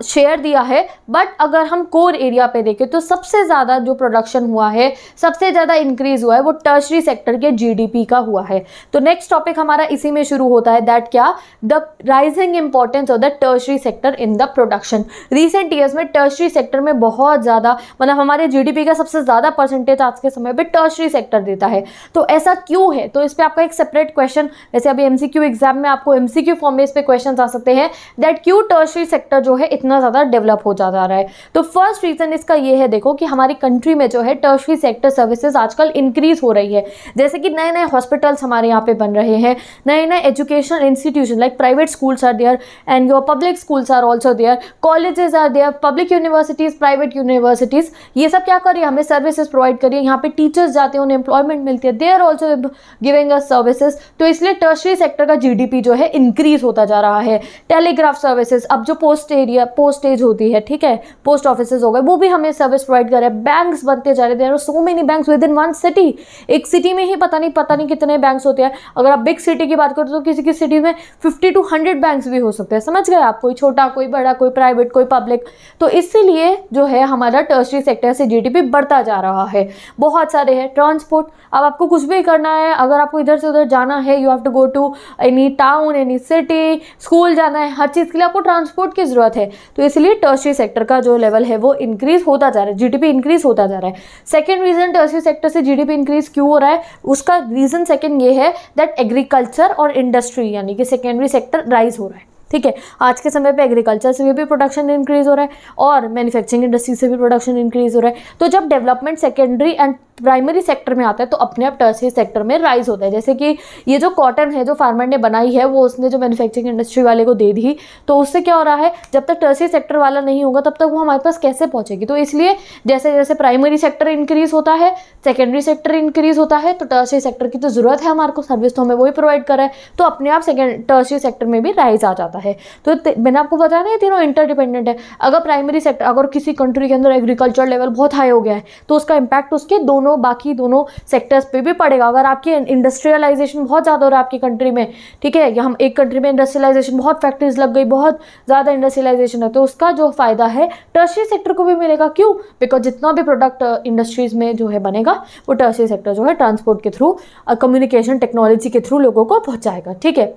शेयर दिया है बट अगर हम कोर एरिया पे देखें तो सबसे ज़्यादा जो प्रोडक्शन हुआ है सबसे ज़्यादा इंक्रीज़ हुआ है वो टर्शरी सेक्टर के जीडीपी का हुआ है तो नेक्स्ट टॉपिक हमारा इसी में शुरू होता है दैट क्या the rising importance of the tertiary sector in the production recent years में टर्शरी सेक्टर में बहुत ज़्यादा मतलब हमारे जी का सबसे ज़्यादा परसेंटेज आज के समय पर टर्शरी सेक्टर देता है तो ऐसा क्यों है तो इस पर आपका एक सेपरेट क्वेश्चन वैसे अभी एमसीक्यू एग्जाम में आपको एमसीक्यू फॉर्म में इस पर क्वेश्चन आ सकते हैं दैट क्यू टर्सरी सेक्टर जो है इतना ज़्यादा डेवलप हो जा रहा है तो फर्स्ट रीज़न इसका ये है देखो कि हमारी कंट्री में जो है टर्सरी सेक्टर सर्विसेज आजकल इंक्रीज हो रही है जैसे कि नए नए हॉस्पिटल्स हमारे यहाँ पे बन रहे हैं नए नए educational institution like private schools are there and your public schools are also there colleges are there public universities private universities ये सब क्या कर रही है हमें सर्विसेज प्रोवाइड करिए यहाँ पे टीचर्स जाते हैं उन्हें एम्प्लॉयमेंट मिलती है they are also giving a services तो इसलिए टर्सरी सेक्टर का जी जो है इंक्रीज होता जा रहा है टेलीग्राफ सर्विसेज अब जो पोस्ट एरिया पोस्टेज होती है ठीक है पोस्ट ऑफिस हो गए वो भी हमें सर्विस प्रोवाइड कर रहे हैं बैंक बनते जा रहे थे so many bank within one city एक सिटी में ही पता नहीं पता नहीं कितने बैंक्स होते हैं अगर आप बिग सिटी की बात करें तो किसी की सिटी में फिफ्टी टू हंड्रेड बैंक्स भी हो सकते हैं समझ गए आप कोई छोटा कोई बड़ा कोई प्राइवेट कोई पब्लिक तो इसीलिए जो है हमारा टर्सरी सेक्टर से जीडीपी बढ़ता जा रहा है बहुत सारे हैं ट्रांसपोर्ट अब आपको कुछ भी करना है अगर आपको इधर से उधर जाना है you have to go to any town any city school जाना है हर चीज़ के लिए आपको ट्रांसपोर्ट की ज़रूरत है तो इसलिए टर्सरी सेक्टर का जो लेवल है वो इंक्रीज़ होता जा रहा है जीडीपी इंक्रीज़ होता जा रहा है सेकेंड रीज़न टर्सरी सेक्टर से जीडीपी इंक्रीज़ क्यों हो रहा है उसका रीज़न सेकेंड ये है दैट एग्रीकल्चर और इंडस्ट्री यानी कि सेकेंडरी सेक्टर राइज हो रहा है ठीक है आज के समय पे एग्रीकल्चर से भी प्रोडक्शन इंक्रीज़ हो रहा है और मैन्युफैक्चरिंग इंडस्ट्री से भी प्रोडक्शन इंक्रीज़ हो रहा है तो जब development secondary and primary sector में आता है तो अपने आप टर्सरी सेक्टर में राइज होता है जैसे कि ये जो कॉटन है जो फार्मर ने बनाई है वो उसने जो मैन्युफैक्चरिंग इंडस्ट्री वाले को दे दी तो उससे क्या हो रहा है जब तक टर्सरी सेक्टर वाला नहीं होगा तब तक वो हमारे पास कैसे पहुंचेगी तो इसलिए जैसे जैसे प्राइमरी सेक्टर इंक्रीज़ होता है सेकेंडरी सेक्टर इंक्रीज़ होता है तो टर्सरी सेक्टर की तो ज़रूरत है हमारे को सर्विस तो हमें वही प्रोवाइड रहा है तो अपने आप सेकेंड टर्सरी सेक्टर में भी राइज आ जाता है है तो मैंने आपको बताया ना ये तीनों इंटरडिपेंडेंट है अगर प्राइमरी सेक्टर अगर किसी कंट्री के अंदर एग्रीकल्चर लेवल बहुत हाई हो गया है तो उसका इंपैक्ट उसके दोनों बाकी दोनों सेक्टर्स पर भी पड़ेगा अगर आपकी इंडस्ट्रियलाइजेशन बहुत ज़्यादा हो रहा है आपकी कंट्री में ठीक है हम एक कंट्री में इंडस्ट्रियलाइजेशन बहुत फैक्ट्रीज लग गई बहुत ज़्यादा इंडस्ट्रियलाइजेशन है तो उसका जो फ़ायदा है टर्सरी सेक्टर को भी मिलेगा क्यों बिकॉज जितना भी प्रोडक्ट इंडस्ट्रीज़ में जो है बनेगा वो टर्सरी सेक्टर जो है ट्रांसपोर्ट के थ्रू कम्युनिकेशन टेक्नोलॉजी के थ्रू लोगों को पहुंचाएगा ठीक है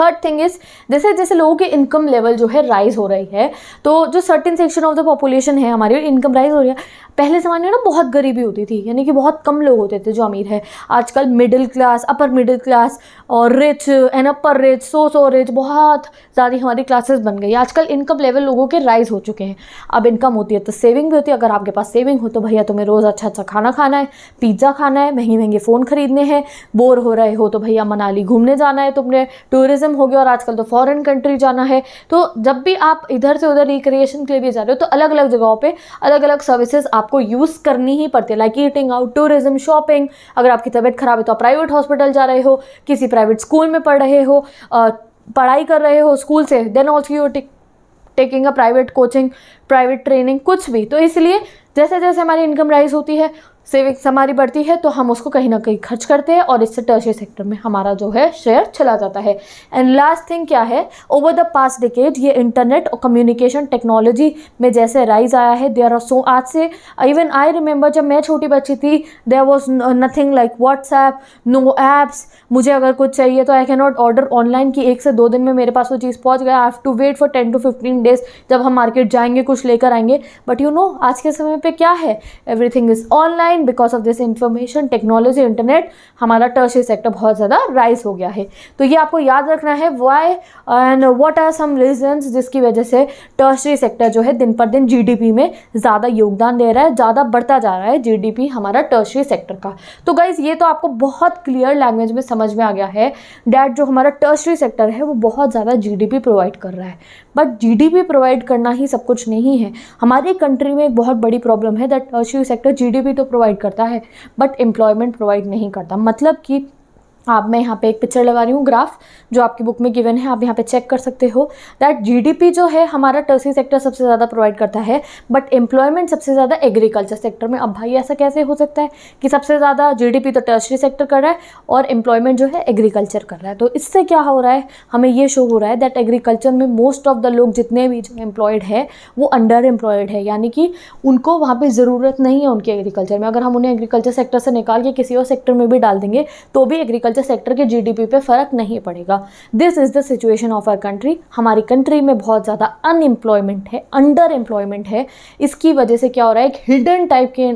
थर्ड थिंग इज़ जैसे जैसे लोगों की इनकम लेवल जो है राइज़ हो रही है तो जो certain section of the population है हमारी इनकम राइज़ हो रही है पहले ज़माने में ना बहुत गरीबी होती थी यानी कि बहुत कम लोग होते थे जो अमीर है आजकल middle class upper middle class और rich and upper rich so so rich बहुत ज्यादा हमारी क्लासेस बन गई आजकल इनकम लेवल लोगों के राइज़ हो चुके हैं अब इनकम होती है तो सेविंग भी होती है अगर आपके पास सेविंग हो तो भैया तुम्हें रोज़ अच्छा अच्छा खाना खाना है पिज़्ज़ा खाना है महंगे महंगे फ़ोन ख़रीदने हैं बोर हो रहे हो तो भैया मनाली घूमने जाना है तुमने टूरिस्ट टूरिज्म हो गया और आजकल तो फॉरेन कंट्री जाना है तो जब भी आप इधर से उधर रिक्रिएशन के लिए जा रहे हो तो अलग अलग जगहों पे अलग अलग सर्विसेज आपको यूज़ करनी ही पड़ती है like eating out tourism shopping अगर आपकी तबीयत खराब है तो आप प्राइवेट हॉस्पिटल जा रहे हो किसी प्राइवेट स्कूल में पढ़ रहे हो पढ़ाई कर रहे हो स्कूल से then also you taking a private coaching private training कुछ भी तो इसलिए जैसे जैसे हमारी इनकम राइज होती है सेविंग्स हमारी बढ़ती है तो हम उसको कहीं ना कहीं खर्च करते हैं और इससे टर्शरी सेक्टर में हमारा जो है शेयर चला जाता है एंड लास्ट थिंग क्या है ओवर द पास्ट डिकेड ये इंटरनेट और कम्युनिकेशन टेक्नोलॉजी में जैसे राइज आया है देर आर सो आज से इवन आई रिमेंबर जब मैं छोटी बच्ची थी there was nothing like WhatsApp no apps मुझे अगर कुछ चाहिए तो I can not order online कि एक से दो दिन में मेरे पास वो चीज़ पहुँच गया I have to wait for ten to fifteen days जब हम मार्केट जाएंगे कुछ लेकर आएंगे बट यू नो आज के समय पर क्या है everything is online online because of this information technology internet हमारा टर्शरी सेक्टर बहुत ज़्यादा राइज हो गया है तो ये आपको याद रखना है why and what are some reasons जिसकी वजह से टर्शरी सेक्टर जो है दिन पर दिन जी में ज़्यादा योगदान दे रहा है ज़्यादा बढ़ता जा रहा है जी हमारा टर्शरी सेक्टर का तो गाइज ये तो आपको बहुत क्लियर लैंग्वेज में समझ में आ गया है डैट जो हमारा टर्शरी सेक्टर है वो बहुत ज़्यादा जी प्रोवाइड कर रहा है बट जी प्रोवाइड करना ही सब कुछ नहीं है हमारी कंट्री में एक बहुत बड़ी प्रॉब्लम है दैट टर्शरी सेक्टर जीडीपी तो प्रोवाइड प्रोवाइड करता है बट एम्प्लॉयमेंट प्रोवाइड नहीं करता मतलब कि आप मैं यहाँ पे एक पिक्चर लगा रही हूँ ग्राफ जो आपकी बुक में गिवन है आप यहाँ पे चेक कर सकते हो दैट जीडीपी जो है हमारा टर्सी सेक्टर सबसे ज़्यादा प्रोवाइड करता है बट एम्प्लॉयमेंट सबसे ज़्यादा एग्रीकल्चर सेक्टर में अब भाई ऐसा कैसे हो सकता है कि सबसे ज़्यादा जीडीपी तो टर्सरी सेक्टर कर रहा है और एम्प्लॉयमेंट जो है एग्रीकल्चर कर रहा है तो इससे क्या हो रहा है हमें ये शो हो रहा है दैट एग्रीकल्चर में मोस्ट ऑफ द लोग जितने भी जो एम्प्लॉयड है वो अंडर एम्प्लॉयड है यानी कि उनको वहाँ पर ज़रूरत नहीं है उनके एग्रीकल्चर में अगर हम उन्हें एग्रीकल्चर सेक्टर से निकाल के किसी और सेक्टर में भी डाल देंगे तो भी एग्रीकल्चर एग्रीकल्चर सेक्टर के जीडीपी पे फ़र्क नहीं पड़ेगा this is the situation of our country हमारी कंट्री में बहुत ज़्यादा अनएम्प्लॉयमेंट है अंडर एम्प्लॉयमेंट है इसकी वजह से क्या हो रहा है एक हिडन टाइप के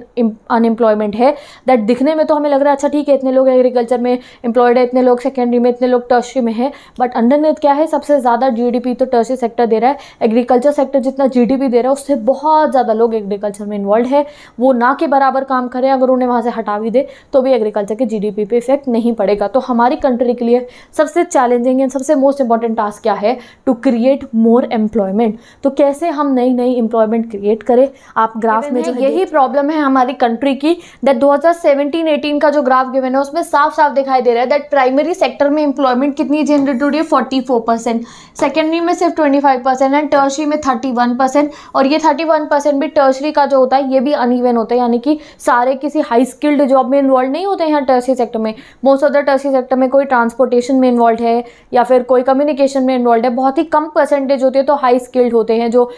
अनएम्प्लॉयमेंट है दैट दिखने में तो हमें लग रहा है अच्छा ठीक है इतने लोग एग्रीकल्चर में एम्प्लॉयड है इतने लोग सेकेंडरी में इतने लोग टर्सरी में है बट अंडर क्या है सबसे ज़्यादा जी तो टर्सरी सेक्टर दे रहा है एग्रीकल्चर सेक्टर जितना जी दे रहा है उससे बहुत ज़्यादा लोग एग्रीकल्चर में इन्वॉल्व है वो ना के बराबर काम करें अगर उन्हें वहाँ से हटा भी दे तो भी एग्रीकल्चर के जी पे इफेक्ट नहीं पड़ेगा का तो हमारी कंट्री के लिए सबसे चैलेंजिंग एंड सबसे मोस्ट इंपॉर्टेंट टास्क क्या है टू क्रिएट मोर एम्प्लॉयमेंट तो कैसे हम नई नई एम्प्लॉयमेंट क्रिएट करें आप ग्राफ में जो यही प्रॉब्लम है हमारी कंट्री की दैट दो हज़ार का जो ग्राफ गिवन है उसमें साफ साफ दिखाई दे रहा है दैट प्राइमरी सेक्टर में एम्प्लॉयमेंट कितनी जनरेट हो रही है फोर्टी फोर परसेंट सेकेंडरी में सिर्फ twenty five percent and tertiary में थर्टी वन परसेंट और ये थर्टी वन परसेंट भी टर्सरी का जो होता है ये भी अनइवन होता है यानी कि सारे किसी हाई स्किल्ड जॉब में इन्वॉल्व नहीं होते हैं टर्सरी सेक्टर में मोस्ट ऑफ द ऐसी सेक्टर में कोई ट्रांसपोर्टेशन में इन्वॉल्व है या फिर कोई कम्युनिकेशन में इन्वॉल्व है बहुत ही कम परसेंटेज होते हैं तो हाई स्किल्ड होते हैं जो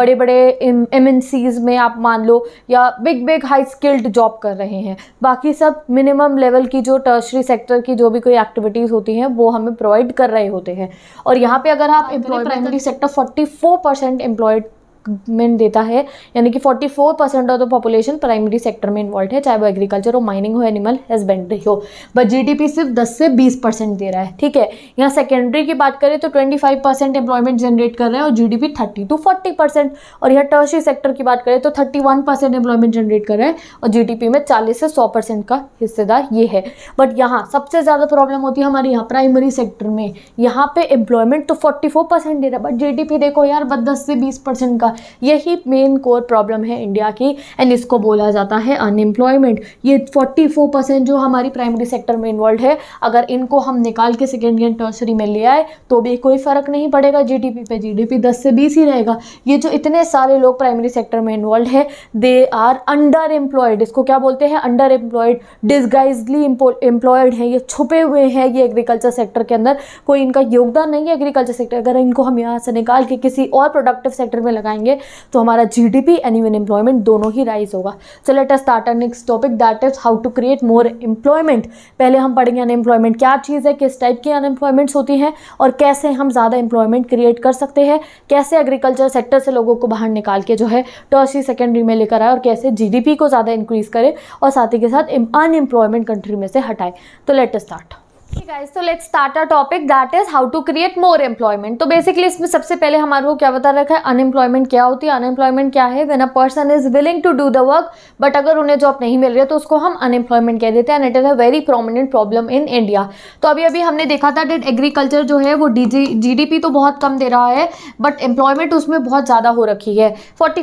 बड़े बड़े एम में आप मान लो या big big high skilled job कर रहे हैं बाकी सब मिनिमम लेवल की जो टर्शरी सेक्टर की जो भी कोई एक्टिविटीज़ होती हैं वो हमें प्रोवाइड कर रहे होते हैं और यहाँ पे अगर आप employ primary sector four percent employed में देता है यानी कि 44 percent of the population primary sector में इन्वॉल्व है चाहे वो एग्रीकल्चर हो माइनिंग हो एनिमल हस्बेंड्री हो बट जीडीपी सिर्फ 10 से 20 परसेंट दे रहा है ठीक है यहाँ सेकेंडरी की बात करें तो 25 परसेंट एम्प्लॉयमेंट जनरेट कर रहे हैं और जीडीपी 30 टू फोर्टी परसेंट और यहाँ टर्सरी सेक्टर की बात करें तो वन परसेंट एम्प्लॉयमेंट जनरेट कर रहे हैं और जी में चालीस से सौ परसेंट का हिस्सेदार ये है बट यहाँ सबसे ज़्यादा प्रॉब्लम होती है हमारे यहाँ प्राइमरी सेक्टर में यहाँ पे एम्प्लॉयमेंट तो फोर्टी परसेंट दे रहा है बट जी देखो यार बस दस से बीस परसेंट का यही मेन कोर प्रॉब्लम है इंडिया की एंड इसको बोला जाता है अनएम्प्लॉयमेंट ये 44 परसेंट जो हमारी प्राइमरी सेक्टर में इन्वॉल्व है अगर इनको हम निकाल के सेकेंड ईयर टर्सरी में ले आए तो भी कोई फ़र्क नहीं पड़ेगा जी पे जी दस से बीस ही रहेगा ये जो इतने सारे लोग प्राइमरी सेक्टर में इन्वॉल्व है दे आर अंडर एम्प्लॉयड इसको क्या बोलते हैं अंडर एम्प्लॉयड डिस्गाइजली एम्प्लॉयड हैं ये छुपे हुए हैं ये एग्रीकल्चर सेक्टर के अंदर कोई इनका योगदान नहीं है एग्रीकल्चर सेक्टर अगर इनको हम यहाँ से निकाल के किसी और प्रोडक्टिव सेक्टर में लगाएंगे करेंगे तो हमारा जीडीपी एंड इवन एम्प्लॉयमेंट दोनों ही राइज होगा so let us start our next topic that is how to create more employment पहले हम पढ़ेंगे अनएम्प्लॉयमेंट क्या चीज़ है किस टाइप की अनएम्प्लॉयमेंट्स होती हैं और कैसे हम ज़्यादा एम्प्लॉयमेंट क्रिएट कर सकते हैं कैसे एग्रीकल्चर सेक्टर से लोगों को बाहर निकाल के जो है टर्सरी सेकेंडरी में लेकर आए और कैसे जीडीपी को ज़्यादा इंक्रीज़ करें और साथ ही के साथ अनएम्प्लॉयमेंट कंट्री में से हटाए तो लेट स्टार्ट गाइस तो let's start our topic that is how to create more employment तो बेसिकली इसमें सबसे पहले हमारे को क्या बता रखा है अनएम्प्लॉयमेंट क्या होती है अनएम्प्लॉयमेंट क्या है when a person is willing to do the work but अगर उन्हें जॉब नहीं मिल रही है तो उसको हम अनएम्प्लॉयमेंट कह देते हैं and it is a very prominent problem in India तो अभी अभी हमने देखा था डेट एग्रीकल्चर जो है वो डी जी तो बहुत कम दे रहा है बट एम्प्लॉयमेंट उसमें बहुत ज़्यादा हो रखी है forty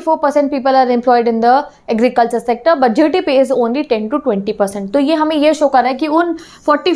people are employed in the agriculture sector but G is only ten to twenty तो ये हमें यह शो कर रहा है कि उन फोर्टी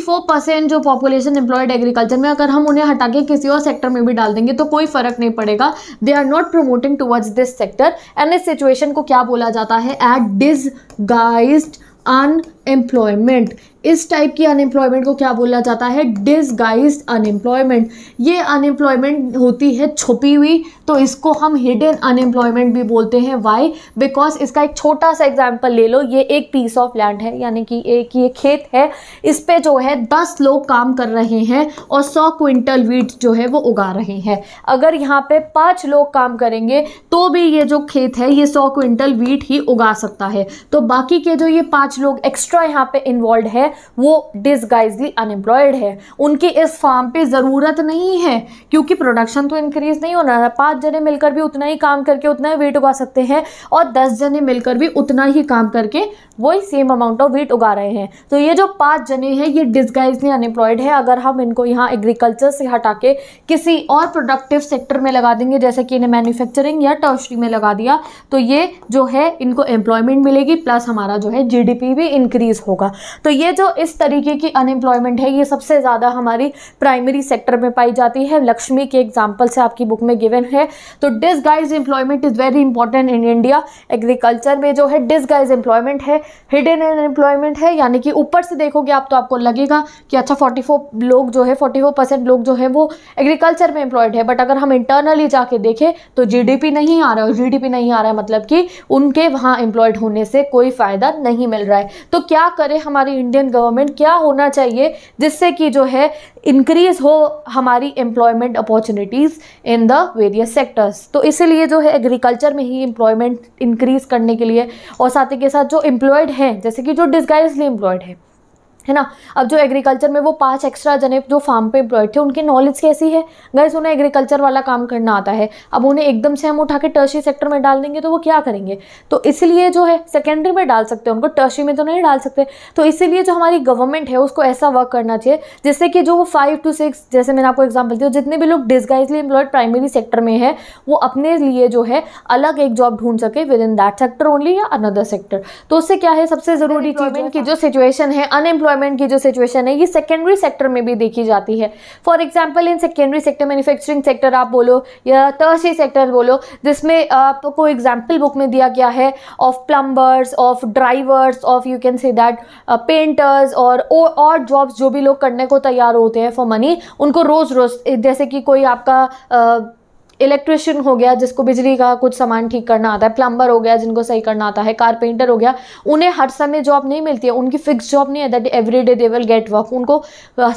परसेंट जो पॉपुलेशन एम्प्लॉयड एग्रीकल्चर में अगर हम उन्हें हटा के किसी और सेक्टर में भी डाल देंगे तो कोई फर्क नहीं पड़ेगा they are not promoting towards this sector and इस सिचुएशन को क्या बोला जाता है एट डिज गाइज अनएम्प्लॉयमेंट इस टाइप की अनएम्प्लॉयमेंट को क्या बोला जाता है डिसगाइज अनएम्प्लॉयमेंट ये अनएम्प्लॉयमेंट होती है छुपी हुई तो इसको हम हिडन अनएम्प्लॉयमेंट भी बोलते हैं वाई बिकॉज इसका एक छोटा सा एग्जाम्पल ले लो ये एक पीस ऑफ लैंड है यानी कि एक ये खेत है इस पर जो है दस लोग काम कर रहे हैं और सौ क्विंटल वीट जो है वो उगा रहे हैं अगर यहाँ पे पाँच लोग काम करेंगे तो भी ये जो खेत है ये सौ क्विंटल वीट ही उगा सकता है तो बाकी के जो ये पाँच लोग एक्स्ट्रा यहाँ पे इन्वॉल्व है वो डिसगाइजली अनएम्प्लॉयड है उनकी इस फार्म पे ज़रूरत नहीं है क्योंकि प्रोडक्शन तो इंक्रीज़ नहीं होना है सात जने मिलकर भी उतना ही काम करके उतना ही वेट उगा सकते हैं और दस जने मिलकर भी उतना ही काम करके वही सेम अमाउंट ऑफ वेट उगा रहे हैं तो ये जो पांच जने हैं ये डिस्गाइजली अनएम्प्लॉयड है अगर हम इनको यहाँ एग्रीकल्चर से हटा के किसी और प्रोडक्टिव सेक्टर में लगा देंगे जैसे कि इन्हें मैन्युफैक्चरिंग या टर्शरी में लगा दिया तो ये जो है इनको एम्प्लॉयमेंट मिलेगी प्लस हमारा जो है जी भी इंक्रीज़ होगा तो ये जो इस तरीके की अनएम्प्लॉयमेंट है ये सबसे ज़्यादा हमारी प्राइमरी सेक्टर में पाई जाती है लक्ष्मी के एग्जाम्पल से आपकी बुक में गिवन है है तो disguise employment is very important in India agriculture में जो है डिसगाइज एम्प्लॉयमेंट है हिडन एम्प्लॉयमेंट है यानी कि ऊपर से देखोगे आप तो आपको लगेगा कि अच्छा फोर्टी लोग जो है फोर्टी लोग जो है वो एग्रीकल्चर में एम्प्लॉयड है बट अगर हम इंटरनली जाके देखें तो जी नहीं आ रहा है जी नहीं आ रहा है मतलब कि उनके वहाँ एम्प्लॉयड होने से कोई फ़ायदा नहीं मिल रहा है तो क्या करे हमारी इंडियन गवर्नमेंट क्या होना चाहिए जिससे कि जो है इंक्रीज हो हमारी employment opportunities in the various sectors तो इसीलिए जो है एग्रीकल्चर में ही एम्प्लॉयमेंट इंक्रीज़ करने के लिए और साथ ही के साथ जो एम्प्लॉयड हैं जैसे कि जो डिस्गाइजली एम्प्लॉयड है है ना अब जो एग्रीकल्चर में वो पांच एक्स्ट्रा जने जो फार्म पे थे उनकी नॉलेज कैसी है गैस उन्हें एग्रीकल्चर वाला काम करना आता है अब उन्हें एकदम से हम उठा के टर्शी सेक्टर में डाल देंगे तो वो क्या करेंगे तो इसलिए जो है सेकेंडरी में डाल सकते हैं उनको टर्शी में तो नहीं डाल सकते तो इसीलिए जो हमारी गवर्नमेंट है उसको ऐसा वर्क करना चाहिए जिससे कि जो वो फाइव टू सिक्स जैसे मैंने आपको एग्जाम्पल दिया जितने भी लोग डिस्गाइजली एम्प्लॉयड प्राइमरी सेक्टर में है वो अपने लिए जो है अलग एक जॉब ढूंढ सके within that sector only या अनदर सेक्टर तो उससे क्या है सबसे ज़रूरी चीज की जो सिचुएशन है अनएम्प्लॉय अनएम्प्लॉयमेंट की जो सिचुएशन है ये सेकेंडरी सेक्टर में भी देखी जाती है for example in secondary sector manufacturing sector आप बोलो या तर्सी सेक्टर बोलो जिसमें आपको एग्जाम्पल बुक में दिया गया है of plumbers of drivers of you can say that painters और और जॉब्स जो भी लोग करने को तैयार होते हैं फॉर मनी उनको रोज़ रोज़ जैसे कि कोई आपका uh, इलेक्ट्रिशियन हो गया जिसको बिजली का कुछ सामान ठीक करना आता है प्लम्बर हो गया जिनको सही करना आता है कारपेंटर हो गया उन्हें हर समय जॉब नहीं मिलती है उनकी फिक्स जॉब नहीं है that every day they will get work उनको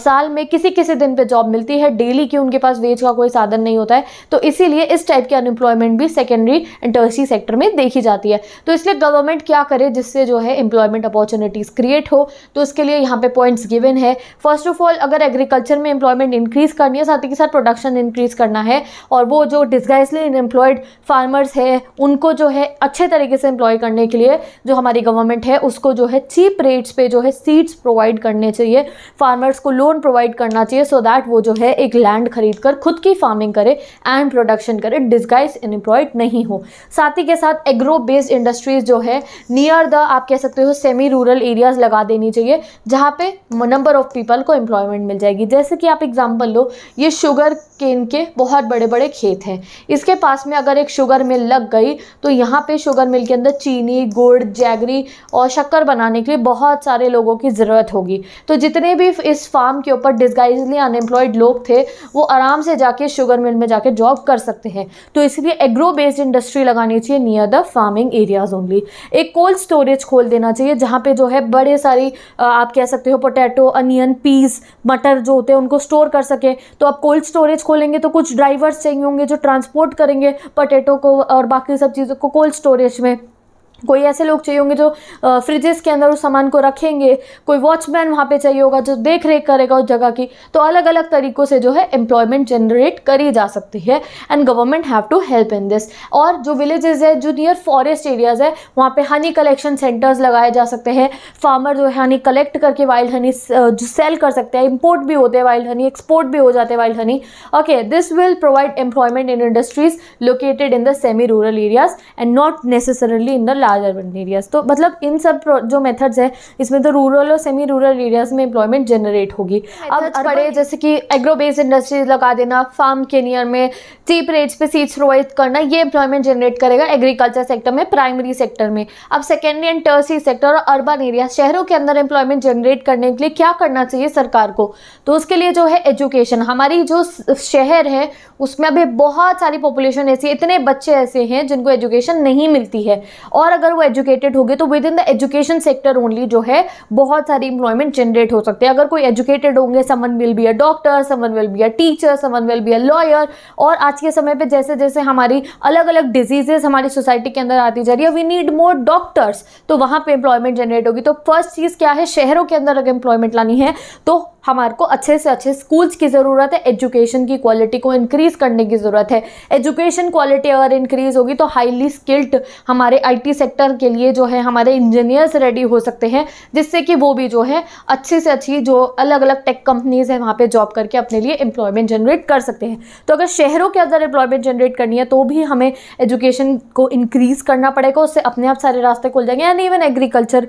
साल में किसी किसी दिन पे जॉब मिलती है डेली की उनके पास वेज का कोई साधन नहीं होता है तो इसीलिए इस टाइप की अनएम्प्लॉयमेंट भी सेकेंडरी एंड सेक्टर में देखी जाती है तो इसलिए गवर्नमेंट क्या करे जिससे जो है एम्प्लॉयमेंट अपॉर्चुनिटीज़ क्रिएट हो तो उसके लिए यहाँ पे पॉइंट्स गिवन है फर्स्ट ऑफ ऑल अगर एग्रीकल्चर में एम्प्लॉयमेंट इंक्रीज़ करनी है साथ ही के साथ प्रोडक्शन इंक्रीज़ करना है और वो जो डिस्गाइसली अनएम्प्लॉयड फार्मर्स है उनको जो है अच्छे तरीके से एम्प्लॉय करने के लिए जो हमारी गवर्नमेंट है उसको जो है चीप रेट्स पे जो है सीड्स प्रोवाइड करने चाहिए फार्मर्स को लोन प्रोवाइड करना चाहिए सो so दैट वो जो है एक लैंड खरीद कर खुद की फार्मिंग करे एंड प्रोडक्शन करे डिस्गाइज अनएम्प्लॉयड नहीं हो साथ ही के साथ एग्रो बेस्ड इंडस्ट्रीज जो है नियर द आप कह सकते हो सेमी रूरल एरियाज़ लगा देनी चाहिए जहाँ पे नंबर ऑफ़ पीपल को एम्प्लॉयमेंट मिल जाएगी जैसे कि आप एग्जाम्पल लो ये शुगर केन के बहुत बड़े बड़े खेत स्थित है इसके पास में अगर एक शुगर मिल लग गई तो यहाँ पे शुगर मिल के अंदर चीनी गुड़ जैगरी और शक्कर बनाने के लिए बहुत सारे लोगों की ज़रूरत होगी तो जितने भी इस फार्म के ऊपर डिस्गाइजली अनएम्प्लॉयड लोग थे वो आराम से जाके शुगर मिल में जाके जॉब कर सकते हैं तो इसलिए एग्रो बेस्ड इंडस्ट्री लगानी चाहिए near the farming areas only एक कोल्ड स्टोरेज खोल देना चाहिए जहाँ पर जो है बड़े सारी आप कह सकते हो पोटैटो अनियन पीस मटर जो होते हैं उनको स्टोर कर सकें तो आप कोल्ड स्टोरेज खोलेंगे तो कुछ ड्राइवर्स चाहिए होंगे जो ट्रांसपोर्ट करेंगे पटेटो को और बाकी सब चीज़ों को कोल्ड स्टोरेज में कोई ऐसे लोग चाहिए होंगे जो फ्रिजेस के अंदर उस सामान को रखेंगे कोई वॉचमैन वहाँ पे चाहिए होगा जो देख रेख करेगा उस जगह की तो अलग अलग तरीक़ों से जो है एम्प्लॉयमेंट जनरेट करी जा सकती है and government have to help in this और जो विलेजेस है जो नियर फॉरेस्ट एरियाज़ है वहाँ पर हनी कलेक्शन सेंटर्स लगाए जा सकते हैं फार्मर जो है हनी कलेक्ट करके वाइल्ड हनी जो सेल कर सकते हैं इम्पोर्ट भी होते हैं वाइल्ड हनी एक्सपोर्ट भी हो जाते हैं wild honey okay this will provide employment in industries located in the semi rural areas and not necessarily in the large urban areas तो मतलब इन सब जो मेथड्स है इसमें तो रूरल और सेमी रूरल एरियाज़ में एम्प्लॉयमेंट जनरेट होगी अब बड़े जैसे कि एग्रो बेस्ड इंडस्ट्रीज लगा देना फार्म के नियर में चीप रेट्स पे सीट्स प्रोवाइड करना ये एम्प्लॉयमेंट जनरेट करेगा एग्रीकल्चर सेक्टर में प्राइमरी सेक्टर में अब सेकेंडरी एंड टर्सरी सेक्टर और अर्बन एरिया शहरों के अंदर एम्प्लॉयमेंट जनरेट करने के लिए क्या करना चाहिए सरकार को तो उसके लिए जो है एजुकेशन हमारी जो शहर है उसमें अभी बहुत सारी पॉपुलेशन ऐसी इतने बच्चे ऐसे हैं जिनको एजुकेशन नहीं मिलती है और अगर वो एजुकेटेड होगी तो within the education sector only जो है बहुत सारी इंप्लॉयमेंट जनरेट हो सकते हैं अगर कोई एजुकेटेड होंगे someone will be a doctor someone will be a teacher someone will be a lawyer और आज के समय पे जैसे जैसे हमारी अलग अलग डिजीजेस हमारी सोसाइटी के अंदर आती जा रही है वी नीड मोर डॉक्टर्स तो वहाँ पर इंप्लॉयमेंट जनरेट होगी तो फर्स्ट चीज़ क्या है शहरों के अंदर अगर इंप्लॉयमेंट लानी है तो हमारे को अच्छे से अच्छे स्कूल्स की ज़रूरत है एजुकेशन की क्वालिटी को इंक्रीज़ करने की ज़रूरत है एजुकेशन क्वालिटी अगर इंक्रीज़ होगी तो हाईली स्किल्ड हमारे आई टी सेक्टर के लिए जो है हमारे इंजीनियर्स रेडी हो सकते हैं जिससे कि वो भी जो है अच्छी से अच्छी जो अलग अलग टेक कंपनीज़ हैं वहाँ पे जॉब करके अपने लिए एम्प्लॉयमेंट जनरेट कर सकते हैं तो अगर शहरों के अंदर एम्प्लॉयमेंट जनरेट करनी है तो भी हमें एजुकेशन को इंक्रीज़ करना पड़ेगा उससे अपने आप सारे रास्ते खुल जाएंगे यानी इवन एग्रीकल्चर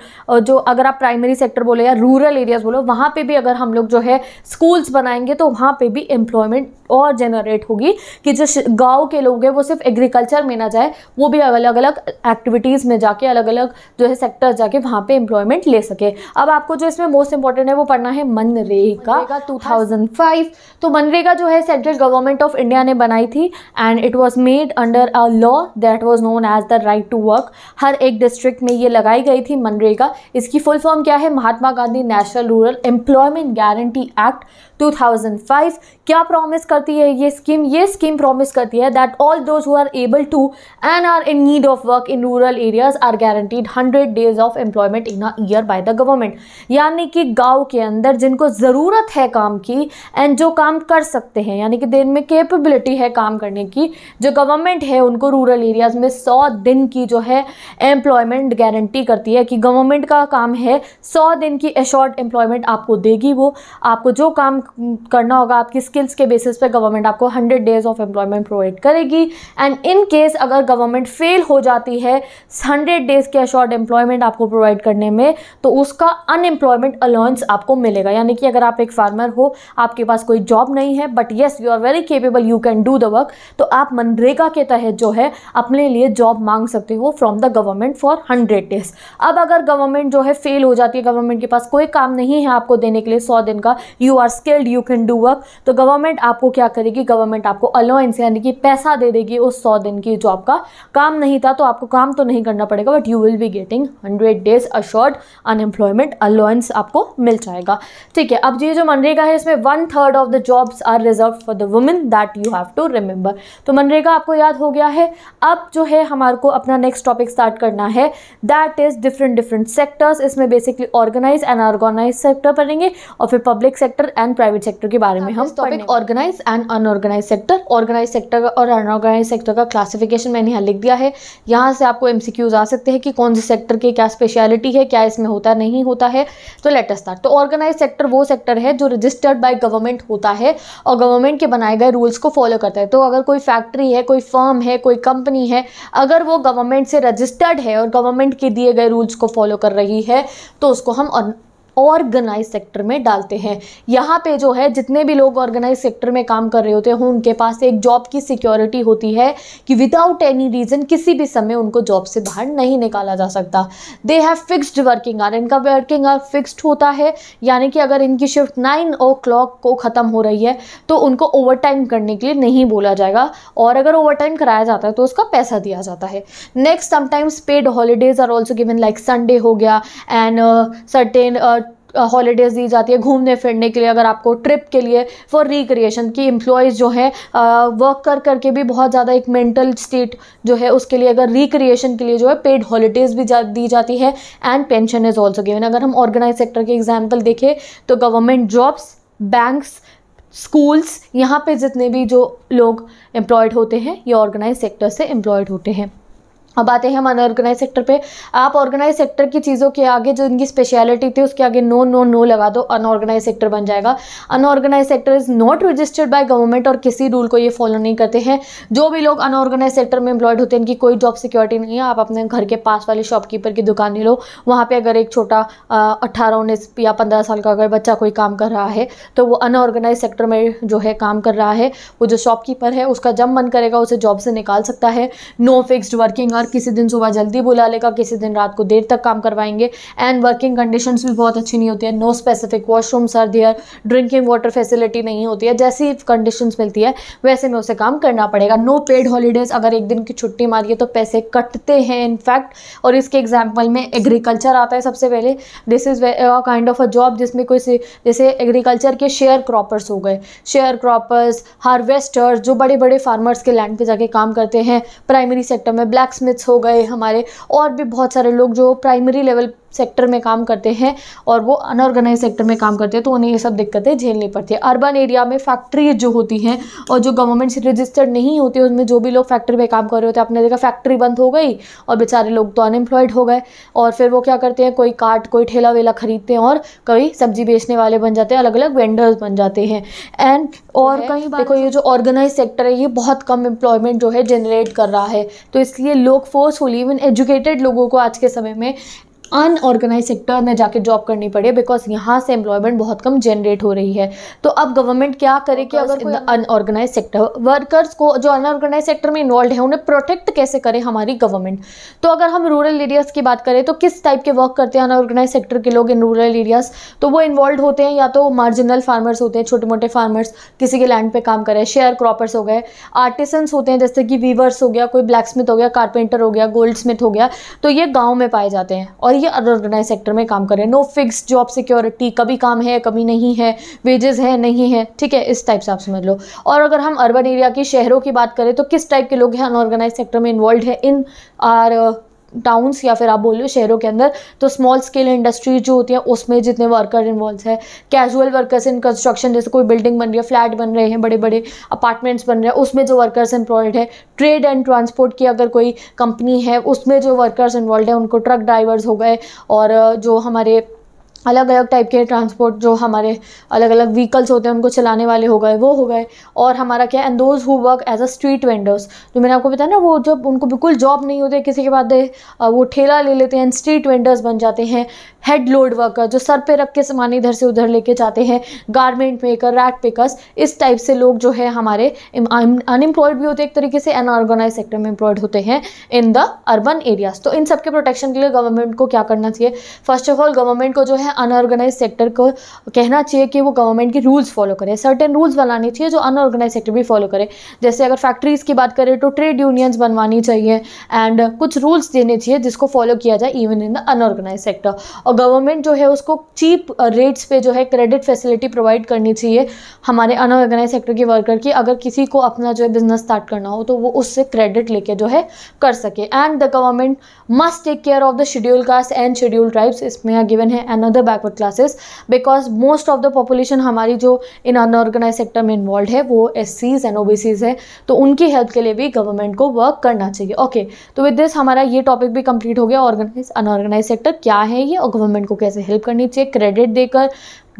जो अगर आप प्राइमरी सेक्टर बोलो या रूरल एरियाज़ बोलो वहाँ पर भी अगर हम लोग जो है स्कूल्स बनाएंगे तो वहाँ पर भी एम्प्लॉयमेंट और जनरेट होगी कि जो गाँव के लोग हैं वो सिर्फ एग्रीकल्चर में ना जाए वो भी अलग अलग एक्टिविटीज़ में जाके अलग अलग जो है सेक्टर जाके वहाँ पे एम्प्लॉयमेंट ले सके अब आपको जो इसमें मोस्ट इंपॉर्टेंट है वो पढ़ना है मनरेगा टू थाउजेंड फाइव तो मनरेगा जो है सेंट्रल गवर्नमेंट ऑफ इंडिया ने बनाई थी and it was made under a law that was known as the right to work हर एक डिस्ट्रिक्ट में ये लगाई गई थी मनरेगा इसकी फुल फॉर्म क्या है Mahatma Gandhi National Rural Employment Guarantee Act 2005 क्या प्रॉमिस करती है ये स्कीम ये स्कीम प्रॉमिस करती है that all those who are able to and are in need of work in rural area areas are guaranteed hundred days of employment in a year by the government यानी कि गांव के अंदर जिनको ज़रूरत है काम की एंड जो काम कर सकते हैं यानी कि देन में कैपेबिलिटी है काम करने की जो गवर्नमेंट है उनको रूरल एरियाज़ में सौ दिन की जो है एम्प्लॉयमेंट गारंटी करती है कि गवर्नमेंट का काम है सौ दिन की अशॉर्ट एम्प्लॉयमेंट आपको देगी वो आपको जो काम करना होगा आपकी स्किल्स के बेसिस पे गवर्नमेंट आपको hundred days of employment provide करेगी एंड इन केस अगर गवर्नमेंट फेल हो जाती है हंड्रेड डेज़ के शॉर्ट एम्प्लॉयमेंट आपको प्रोवाइड करने में तो उसका अनएम्प्लॉयमेंट अलाउंस आपको मिलेगा यानी कि अगर आप एक फार्मर हो आपके पास कोई जॉब नहीं है but yes you are very capable you can do the work तो आप मनरेगा के तहत जो है अपने लिए जॉब मांग सकते हो from the government for hundred days अब अगर गवर्नमेंट जो है फेल हो जाती है गवर्नमेंट के पास कोई काम नहीं है आपको देने के लिए सौ दिन का you are skilled you can do work तो गवर्नमेंट आपको क्या करेगी गवर्नमेंट आपको अलाउंस यानी कि पैसा दे देगी उस सौ दिन की जॉब का काम नहीं था तो आपको काम तो नहीं करना पड़ेगा but you will be getting hundred days a short unemployment allowance आपको मिल जाएगा ठीक है अब ये जो मनरेगा है इसमें one third of the jobs are reserve for the women that you have to remember तो मनरेगा आपको याद हो गया है अब जो है हमारे को अपना नेक्स्ट टॉपिक स्टार्ट करना है that is different different sectors इसमें basically organise and unorganise sector पढ़ेंगे और फिर public sector and private sector के बारे में हम topic organise and unorganise sector organise sector और अनऑर्गेनाइज सेक्टर का क्लासिफिकेशन मैंने यहाँ लिख दिया है यहाँ से आपको एम एमसीक्यूज आ सकते हैं कि कौन से सेक्टर के क्या स्पेशलिटी है क्या इसमें होता है नहीं होता है तो लेट अस स्टार्ट तो ऑर्गेनाइज सेक्टर वो सेक्टर है जो रजिस्टर्ड बाय गवर्नमेंट होता है और गवर्नमेंट के बनाए गए रूल्स को फॉलो करता है तो अगर कोई फैक्ट्री है कोई फर्म है कोई कंपनी है अगर वो गवर्नमेंट से रजिस्टर्ड है और गवर्नमेंट के दिए गए रूल्स को फॉलो कर रही है तो उसको हम ऑर्गेनाइज सेक्टर में डालते हैं यहाँ पे जो है जितने भी लोग ऑर्गेनाइज सेक्टर में काम कर रहे होते हैं उनके पास एक जॉब की सिक्योरिटी होती है कि विदाउट एनी रीज़न किसी भी समय उनको जॉब से बाहर नहीं निकाला जा सकता they have fixed working hours इनका वर्किंग आर फिक्स्ड होता है यानी कि अगर इनकी शिफ्ट नाइन ओ क्लॉक को ख़त्म हो रही है तो उनको ओवर टाइम करने के लिए नहीं बोला जाएगा और अगर ओवर टाइम कराया जाता है तो उसका पैसा दिया जाता है next sometimes paid holidays are also given like Sunday हो गया एंड सर्टेन uh, हॉलीडेज़ दी जाती है घूमने फिरने के लिए अगर आपको ट्रिप के लिए फॉर रिक्रिएशन की एम्प्लॉयज़ जो है वर्क कर करके भी बहुत ज़्यादा एक मेंटल स्टेट जो है उसके लिए अगर रिक्रिएशन के लिए जो है पेड हॉलीडेज़ भी जा, दी जाती है and pension is also given अगर हम ऑर्गेनाइज सेक्टर के एग्जाम्पल देखें तो गवर्नमेंट जॉब्स बैंक्स स्कूल्स यहाँ पे जितने भी जो लोग एम्प्लॉयड होते हैं ये ऑर्गेनाइज सेक्टर से एम्प्लॉयड होते हैं अब आते हैं हम अनऑर्गेनाइज सेक्टर पे आप ऑर्गेनाइज सेक्टर की चीज़ों के आगे जो इनकी स्पेशलिटी थी उसके आगे नो नो नो लगा दो अनऑर्गेनाइज सेक्टर बन जाएगा unorganise sector is not registered by government और किसी रूल को ये फॉलो नहीं करते हैं जो भी लोग अनऑर्गेनाइज सेक्टर में एम्प्लॉयड होते हैं इनकी कोई जॉब सिक्योरिटी नहीं है आप अपने घर के पास वाले शॉपकीपर की दुकान ले लो वहाँ पर अगर एक छोटा अट्ठारह उन्नीस या पंद्रह साल का अगर बच्चा कोई काम कर रहा है तो वो अनऑर्गेनाइज सेक्टर में जो है काम कर रहा है वो जो शॉपकीपर है उसका जब मन करेगा उसे जॉब से निकाल सकता है नो फिक्सड वर्किंग और किसी दिन सुबह जल्दी बुला लेगा किसी दिन रात को देर तक काम करवाएंगे एंड वर्किंग कंडीशन भी बहुत अच्छी नहीं होती है no specific washrooms are there drinking water facility नहीं होती है जैसी कंडीशन मिलती है वैसे में उसे काम करना पड़ेगा नो पेड हॉलीडेज़ अगर एक दिन की छुट्टी मारिए तो पैसे कटते हैं इनफैक्ट और इसके एग्जाम्पल में एग्रीकल्चर आता है सबसे पहले this is kind of a job जिसमें कोई जैसे एग्रीकल्चर के शेयर क्रॉपर्स हो गए शेयर क्रॉपर्स हार्वेस्टर्स जो बड़े बड़े फार्मर्स के लैंड पे जाके काम करते हैं प्राइमरी सेक्टर में ब्लैक स्मिथ हो गए हमारे और भी बहुत सारे लोग जो प्राइमरी लेवल सेक्टर में काम करते हैं और वो अनऑर्गेनाइज सेक्टर में काम करते हैं तो उन्हें ये सब दिक्कतें झेलनी पड़ती है अर्बन एरिया में फैक्ट्री जो होती हैं और जो गवर्नमेंट से रजिस्टर्ड नहीं होती उसमें जो भी लोग फैक्ट्री में काम कर रहे होते हैं आपने देखा फैक्ट्री बंद हो गई और बेचारे लोग तो अनएम्प्लॉयड हो गए और फिर वो क्या करते हैं कोई काट कोई ठेला वेला खरीदते हैं और कई सब्जी बेचने वाले बन जाते हैं अलग अलग वेंडर्स बन जाते हैं एंड तो और कहीं देखो ये जो ऑर्गेनाइज सेक्टर है ये बहुत कम एम्प्लॉयमेंट जो है जनरेट कर रहा है तो इसलिए लोग फोर्सफुली इवन एजुकेटेड लोगों को आज के समय में अनऑर्गेनाइज सेक्टर में जाके जॉब करनी पड़े बिकॉज यहाँ से एम्प्लॉयमेंट बहुत कम जनरेट हो रही है तो अब गवर्नमेंट क्या करे कि अगर अनऑर्गेनाइज सेक्टर वर्कर्स को जो अनऑर्गेनाइज सेक्टर में इन्वॉल्व है उन्हें प्रोटेक्ट कैसे करे हमारी गवर्नमेंट तो अगर हम रूरल एरियाज़ की बात करें तो किस टाइप के वर्क करते हैं अनऑर्गेनाइज सेक्टर के लोग इन रूरल एरियाज़ तो वो इन्वॉल्व होते हैं या तो मार्जिनल फार्मर्स होते हैं छोटे मोटे फार्मर्स किसी के लैंड पर काम करें शेयर क्रॉपर्स हो गए आर्टिसंस होते हैं जैसे कि वीवर्स हो गया कोई ब्लैक स्मिथ हो गया कारपेंटर हो गया गोल्ड स्मिथ हो गया तो ये गाँव में पाए जाते हैं और रही अनऑर्गेनाइज सेक्टर में काम कर रहे हैं नो फिक्स जॉब सिक्योरिटी कभी काम है कभी नहीं है वेजेस है नहीं है ठीक है इस टाइप से आप समझ लो और अगर हम अर्बन एरिया की शहरों की बात करें तो किस टाइप के लोग हैं अनऑर्गेनाइज सेक्टर में इन्वॉल्व है इन आर टाउन्स या फिर आप बोल रहे शहरों के अंदर तो स्मॉल स्केल इंडस्ट्रीज जो होती हैं उसमें जितने वर्कर इन्वॉल्व है कैजुअल वर्कर्स इन कंस्ट्रक्शन जैसे कोई बिल्डिंग बन रही है फ्लैट बन रहे हैं बड़े बड़े अपार्टमेंट्स बन रहे हैं उसमें जो वर्कर्स इन्वॉल्व है ट्रेड एंड ट्रांसपोर्ट की अगर कोई कंपनी है उसमें जो वर्कर्स इन्वॉल्व है उनको ट्रक ड्राइवर्स हो गए और जो हमारे अलग अलग टाइप के ट्रांसपोर्ट जो हमारे अलग अलग व्हीकल्स होते हैं उनको चलाने वाले हो गए वो हो गए और हमारा क्या and those who work as a street vendors जो मैंने आपको बताया ना वो जब उनको बिल्कुल जॉब नहीं होते किसी के बाद वो ठेला ले लेते हैं स्ट्रीट वेंडर्स बन जाते हैं हेड लोड वर्कर जो सर पे रख के सामान इधर से उधर लेके जाते हैं गारमेंट मेकर रैट पिकर्स इस टाइप से लोग जो है हमारे अनएम्प्लॉयड भी होते हैं एक तरीके से अनऑर्गेनाइज सेक्टर में एम्प्लॉयड होते हैं इन द अर्बन एरियाज़ तो इन सब के प्रोटेक्शन के लिए गवर्नमेंट को क्या करना चाहिए फर्स्ट ऑफ ऑल गवर्नमेंट को जो है अनऑर्गेनाइज सेक्टर को कहना चाहिए कि वो गवर्नमेंट के रूल्स फॉलो करें सर्टेन रूल्स बनाने चाहिए जो अनऑर्गेनाइज सेक्टर भी फॉलो करे जैसे अगर फैक्ट्रीज़ की बात करें तो ट्रेड यूनियंस बनवानी चाहिए एंड कुछ रूल्स देने चाहिए जिसको फॉलो किया जाए even in the unorganise sector और गवर्नमेंट जो है उसको चीप रेट्स uh, पे जो है क्रेडिट फैसिलिटी प्रोवाइड करनी चाहिए हमारे अनऑर्गेनाइज सेक्टर के वर्कर की अगर किसी को अपना जो है बिजनेस स्टार्ट करना हो तो वो उससे क्रेडिट लेके जो है कर सके and the government must take care of the schedule caste and schedule tribes इसमें गिवन है and the backward classes because most of the population हमारी जो in अनऑर्गेनाइज sector में involved है वो S and O B Cs है तो उनकी हेल्प के लिए भी गवर्नमेंट को वर्क करना चाहिए ओके okay, तो विद दिस हमारा ये टॉपिक भी कंप्लीट हो गया ऑर्गेनाइज अनऑर्गेनाइज सेक्टर क्या है ये और गवर्नमेंट को कैसे हेल्प करनी चाहिए क्रेडिट देकर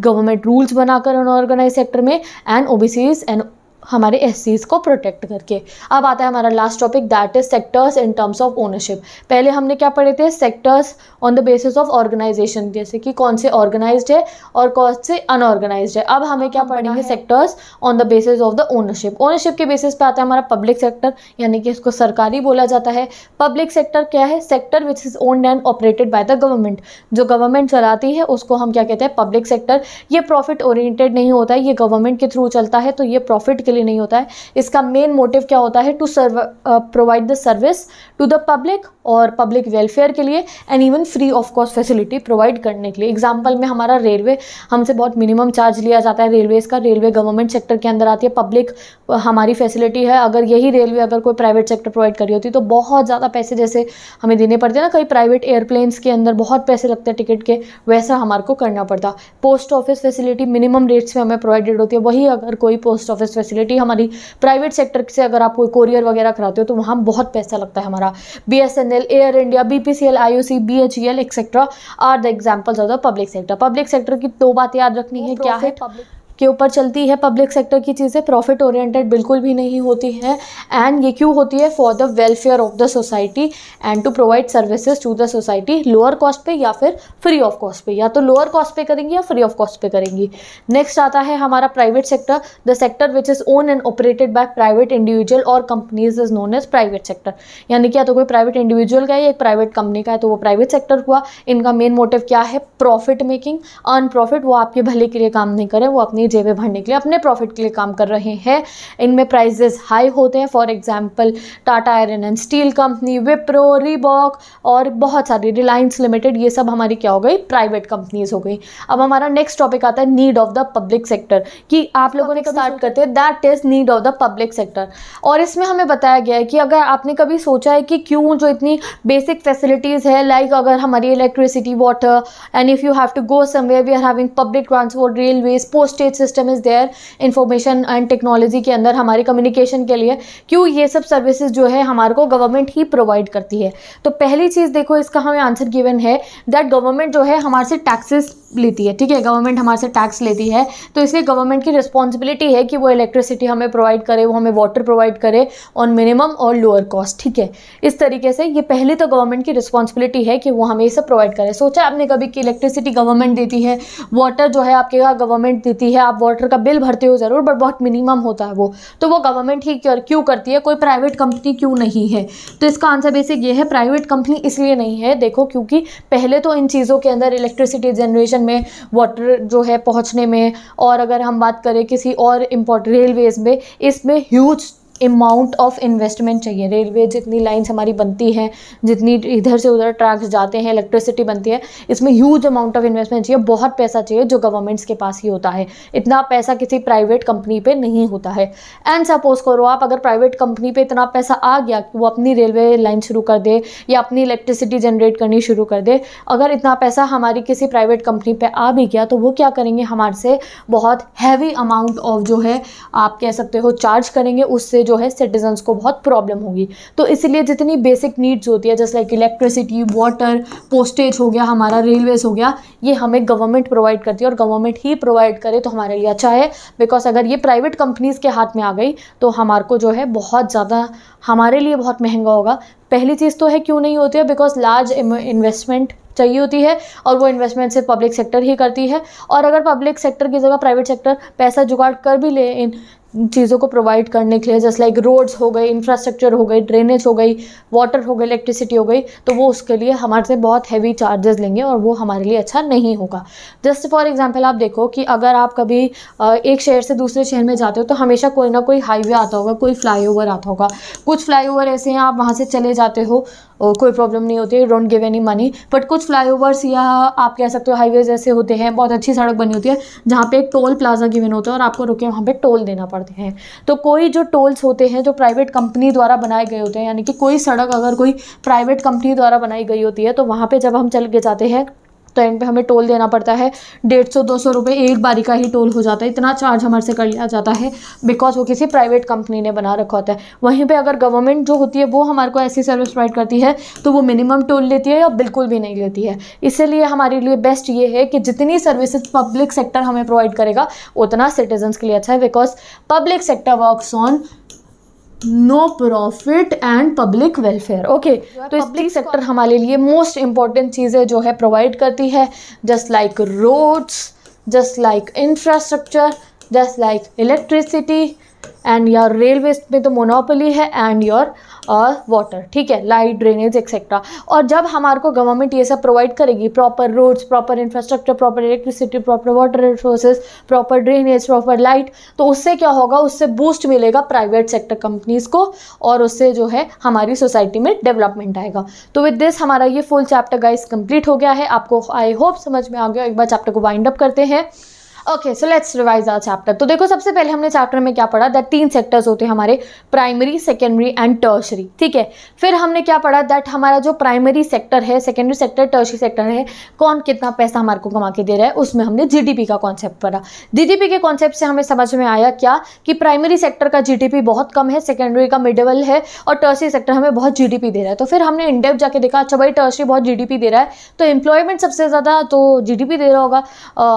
गवर्नमेंट रूल्स बनाकर अनऑर्गेनाइज सेक्टर में and O B Cs and हमारे एस को प्रोटेक्ट करके अब आता है हमारा last topic that is sectors in terms of ownership पहले हमने क्या पढ़े थे sectors on the basis of organisation जैसे कि कौन से ऑर्गेनाइज है और कौन से अनऑर्गेनाइज है अब हमें क्या पढ़ेंगे sectors on the basis of the ownership ownership के बेसिस पे आता है हमारा पब्लिक सेक्टर यानी कि इसको सरकारी बोला जाता है पब्लिक सेक्टर क्या है sector which is owned and operated by the government जो गवर्नमेंट चलाती है उसको हम क्या कहते हैं पब्लिक सेक्टर ये प्रॉफिट ओरिएंटेड नहीं होता है ये गवर्नमेंट के थ्रू चलता है तो ये प्रॉफिट के लिए लिए नहीं होता है इसका मेन मोटिव क्या होता है to serve provide the service to the public और पब्लिक वेलफेयर के लिए and even free of cost facility provide करने के लिए एग्जाम्पल में हमारा रेलवे हमसे बहुत मिनिमम चार्ज लिया जाता है रेलवेज़ का रेलवे गवर्नमेंट सेक्टर के अंदर आती है पब्लिक हमारी फैसिलिटी है अगर यही रेलवे अगर कोई प्राइवेट सेक्टर प्रोवाइड करी होती तो बहुत ज़्यादा पैसे जैसे हमें देने पड़ते हैं ना कई प्राइवेट एयरप्लेन्स के अंदर बहुत पैसे लगते हैं टिकट के वैसा हमारे को करना पड़ता post office facility minimum rates में हमें प्रोवाइडेड होती है वही अगर कोई पोस्ट ऑफिस फैसिलिटी हमारी प्राइवेट सेक्टर से अगर आप कोई कोरियर वगैरह कराते हो तो वहाँ बहुत पैसा लगता है हमारा B S N O C B H E L etcetera are the examples of the public sector public sector की दो बातें याद रखनी है क्या है पब्लिक के ऊपर चलती है पब्लिक सेक्टर की चीज़ें प्रॉफिट ओरिएंटेड बिल्कुल भी नहीं होती है एंड ये क्यों होती है for the welfare of the society and to provide services to the society lower cost पे या फिर फ्री ऑफ कॉस्ट पे या तो लोअर कॉस्ट पे करेंगी या फ्री ऑफ कॉस्ट पे करेंगी नेक्स्ट आता है हमारा private sector the sector which is own and operated by private individual और companies is known as private sector यानी कि या तो कोई प्राइवेट इंडिविजुअल का है या एक प्राइवेट कंपनी का है तो वो प्राइवेट सेक्टर हुआ इनका मेन मोटिव क्या है प्रॉफिट मेकिंग अन प्रॉफिट वो आपके भले के लिए काम नहीं करें वो अपनी अपनी जेबें भरने के लिए अपने प्रॉफिट के लिए काम कर रहे हैं इनमें प्राइजेस हाई होते हैं for example Tata iron and steel company Wipro Reebok और बहुत सारी रिलायंस लिमिटेड ये सब हमारी क्या हो गई प्राइवेट कंपनीज हो गई अब हमारा नेक्स्ट टॉपिक आता है need of the public sector कि आप लोगों ने स्टार्ट करते हैं that is need of the public sector और इसमें हमें बताया गया है कि अगर आपने कभी सोचा है कि क्यों जो इतनी बेसिक फैसिलिटीज़ है लाइक अगर हमारी electricity water and if you have to go somewhere we are having public transport railways postage system is there information and technology के अंदर हमारे कम्युनिकेशन के लिए क्यों ये सब सर्विसेज जो है हमारे को गवर्नमेंट ही प्रोवाइड करती है तो पहली चीज़ देखो इसका हमें आंसर गिवन है दैट गवर्नमेंट जो है हमारे से टैक्सेस लेती है ठीक है गवर्नमेंट हमारे से टैक्स लेती है तो इसलिए गवर्नमेंट की रिस्पॉन्सिबिलिटी है कि वो इलेक्ट्रिसिटी हमें प्रोवाइड करे वो हमें वाटर प्रोवाइड करे ऑन मिनिमम और लोअर कॉस्ट ठीक है इस तरीके से ये पहले तो गवर्नमेंट की रिस्पॉन्सिबिलिटी है कि वो हमें ये सब प्रोवाइड करे सोचा आपने कभी कि इलेक्ट्रिसिटी गवर्नमेंट देती है वाटर जो है आपके यहाँ गवर्नमेंट देती है आप वाटर का बिल भरते हो ज़रूर बट बहुत मिनिमम होता है वो तो वो गवर्नमेंट ही क्यों करती है कोई प्राइवेट कंपनी क्यों नहीं है तो इसका आंसर बेसिक ये है प्राइवेट कंपनी इसलिए नहीं है देखो क्योंकि पहले तो इन चीज़ों के अंदर इलेक्ट्रिसिटी जनरेशन में वाटर जो है पहुँचने में और अगर हम बात करें किसी और इम्पोर्ट रेलवेज़ में इसमें ह्यूज अमाउंट ऑफ इन्वेस्टमेंट चाहिए रेलवे जितनी लाइंस हमारी बनती हैं जितनी इधर से उधर ट्रैक्स जाते हैं इलेक्ट्रिसिटी बनती है इसमें ह्यूज अमाउंट ऑफ इन्वेस्टमेंट चाहिए बहुत पैसा चाहिए जो गवर्नमेंट्स के पास ही होता है इतना पैसा किसी प्राइवेट कंपनी पे नहीं होता है एंड सपोज करो आप अगर प्राइवेट कंपनी पर इतना पैसा आ गया कि वो अपनी रेलवे लाइन शुरू कर दे या अपनी इलेक्ट्रिसिटी जनरेट करनी शुरू कर दे अगर इतना पैसा हमारी किसी प्राइवेट कंपनी पर आ भी गया तो वो क्या करेंगे हमारे से बहुत हैवी अमाउंट ऑफ जो है आप कह सकते हो चार्ज करेंगे उससे जो है सिटीजन्स को बहुत प्रॉब्लम होगी तो इसलिए जितनी बेसिक नीड्स होती है जैसे लाइक इलेक्ट्रिसिटी वाटर पोस्टेज हो गया हमारा रेलवेज हो गया ये हमें गवर्नमेंट प्रोवाइड करती है और गवर्नमेंट ही प्रोवाइड करे तो हमारे लिए अच्छा है बिकॉज अगर ये प्राइवेट कंपनीज़ के हाथ में आ गई तो हमारे को जो है बहुत ज़्यादा हमारे लिए बहुत महंगा होगा पहली चीज़ तो है क्यों नहीं होती है बिकॉज लार्ज इन्वेस्टमेंट चाहिए होती है और वो इन्वेस्टमेंट सिर्फ पब्लिक सेक्टर ही करती है और अगर पब्लिक सेक्टर की जगह प्राइवेट सेक्टर पैसा जुगाड़ कर भी ले इन चीज़ों को प्रोवाइड करने के लिए जैसे लाइक रोड्स हो गए इंफ्रास्ट्रक्चर हो गई ड्रेनेज हो गई वाटर हो गई इलेक्ट्रिसिटी हो गई तो वो उसके लिए हमारे से बहुत हैवी चार्जेस लेंगे और वो हमारे लिए अच्छा नहीं होगा जस्ट फॉर एग्जांपल आप देखो कि अगर आप कभी एक शहर से दूसरे शहर में जाते हो तो हमेशा कोई ना कोई हाईवे आता होगा कोई फ्लाईओवर आता होगा कुछ फ्लाईओवर ऐसे हैं आप वहाँ से चले जाते हो कोई प्रॉब्लम नहीं होती don't give any money but कुछ फ्लाईओवर्स या आप कह सकते हो हाईवेज ऐसे होते हैं बहुत अच्छी सड़क बनी होती है जहाँ पे एक टोल प्लाजा गिवन होता है और आपको रुके वहाँ पर टोल देना पड़ता पड़ते हैं तो कोई जो टोल्स होते हैं जो प्राइवेट कंपनी द्वारा बनाए गए होते हैं यानी कि कोई सड़क अगर कोई प्राइवेट कंपनी द्वारा बनाई गई होती है तो वहाँ पर जब हम चल के जाते हैं तो एंड पे हमें टोल देना पड़ता है डेढ़ सौ दो सौ रुपये एक बारी का ही टोल हो जाता है इतना चार्ज हमारे से कर लिया जाता है बिकॉज वो किसी प्राइवेट कंपनी ने बना रखा होता है वहीं पे अगर गवर्नमेंट जो होती है वो हमारे को ऐसी सर्विस प्रोवाइड करती है तो वो मिनिमम टोल लेती है या बिल्कुल भी नहीं लेती है इसीलिए हमारे लिए बेस्ट ये है कि जितनी सर्विसेज पब्लिक सेक्टर हमें प्रोवाइड करेगा उतना सिटीजन्स के लिए अच्छा है because public sector work on no profit and public welfare okay तो पब्लिक सेक्टर हमारे लिए मोस्ट इम्पॉर्टेंट चीज़ें जो है प्रोवाइड करती है just like roads just like infrastructure just like electricity and your railway में तो मोनोपली है एंड योर वाटर ठीक है लाइट ड्रेनेज एक्सेट्रा और जब हमारे को गवर्नमेंट ये सब प्रोवाइड करेगी proper roads proper infrastructure proper electricity proper water resources proper drainage proper light तो उससे क्या होगा उससे बूस्ट मिलेगा प्राइवेट सेक्टर कंपनीज़ को और उससे जो है हमारी सोसाइटी में डेवलपमेंट आएगा तो विद दिस हमारा ये फुल चैप्टर गाइस कंप्लीट हो गया है आपको आई होप समझ में आ गया एक बार चैप्टर को वाइंड अप करते हैं okay so let's revise our chapter तो देखो सबसे पहले हमने चैप्टर में क्या पढ़ा दैट तीन सेक्टर्स होते हैं हमारे प्राइमरी सेकेंडरी एंड टर्शरी ठीक है फिर हमने क्या पढ़ा दैट हमारा जो प्राइमरी सेक्टर है सेकेंडरी सेक्टर टर्शरी सेक्टर है कौन कितना पैसा हमारे को कमा के दे रहा है उसमें हमने जी का कॉन्सेप्ट पढ़ा जी के कॉन्सेप्ट से हमें समझ में आया क्या कि प्राइमरी सेक्टर का जी बहुत कम है सेकेंडरी का मिडेबल है और टर्सरी सेक्टर हमें बहुत जी दे रहा है तो फिर हमने इंडेप जाके देखा अच्छा भाई टर्सरी बहुत जी दे रहा है तो एम्प्लॉयमेंट सबसे ज़्यादा तो जी दे रहा होगा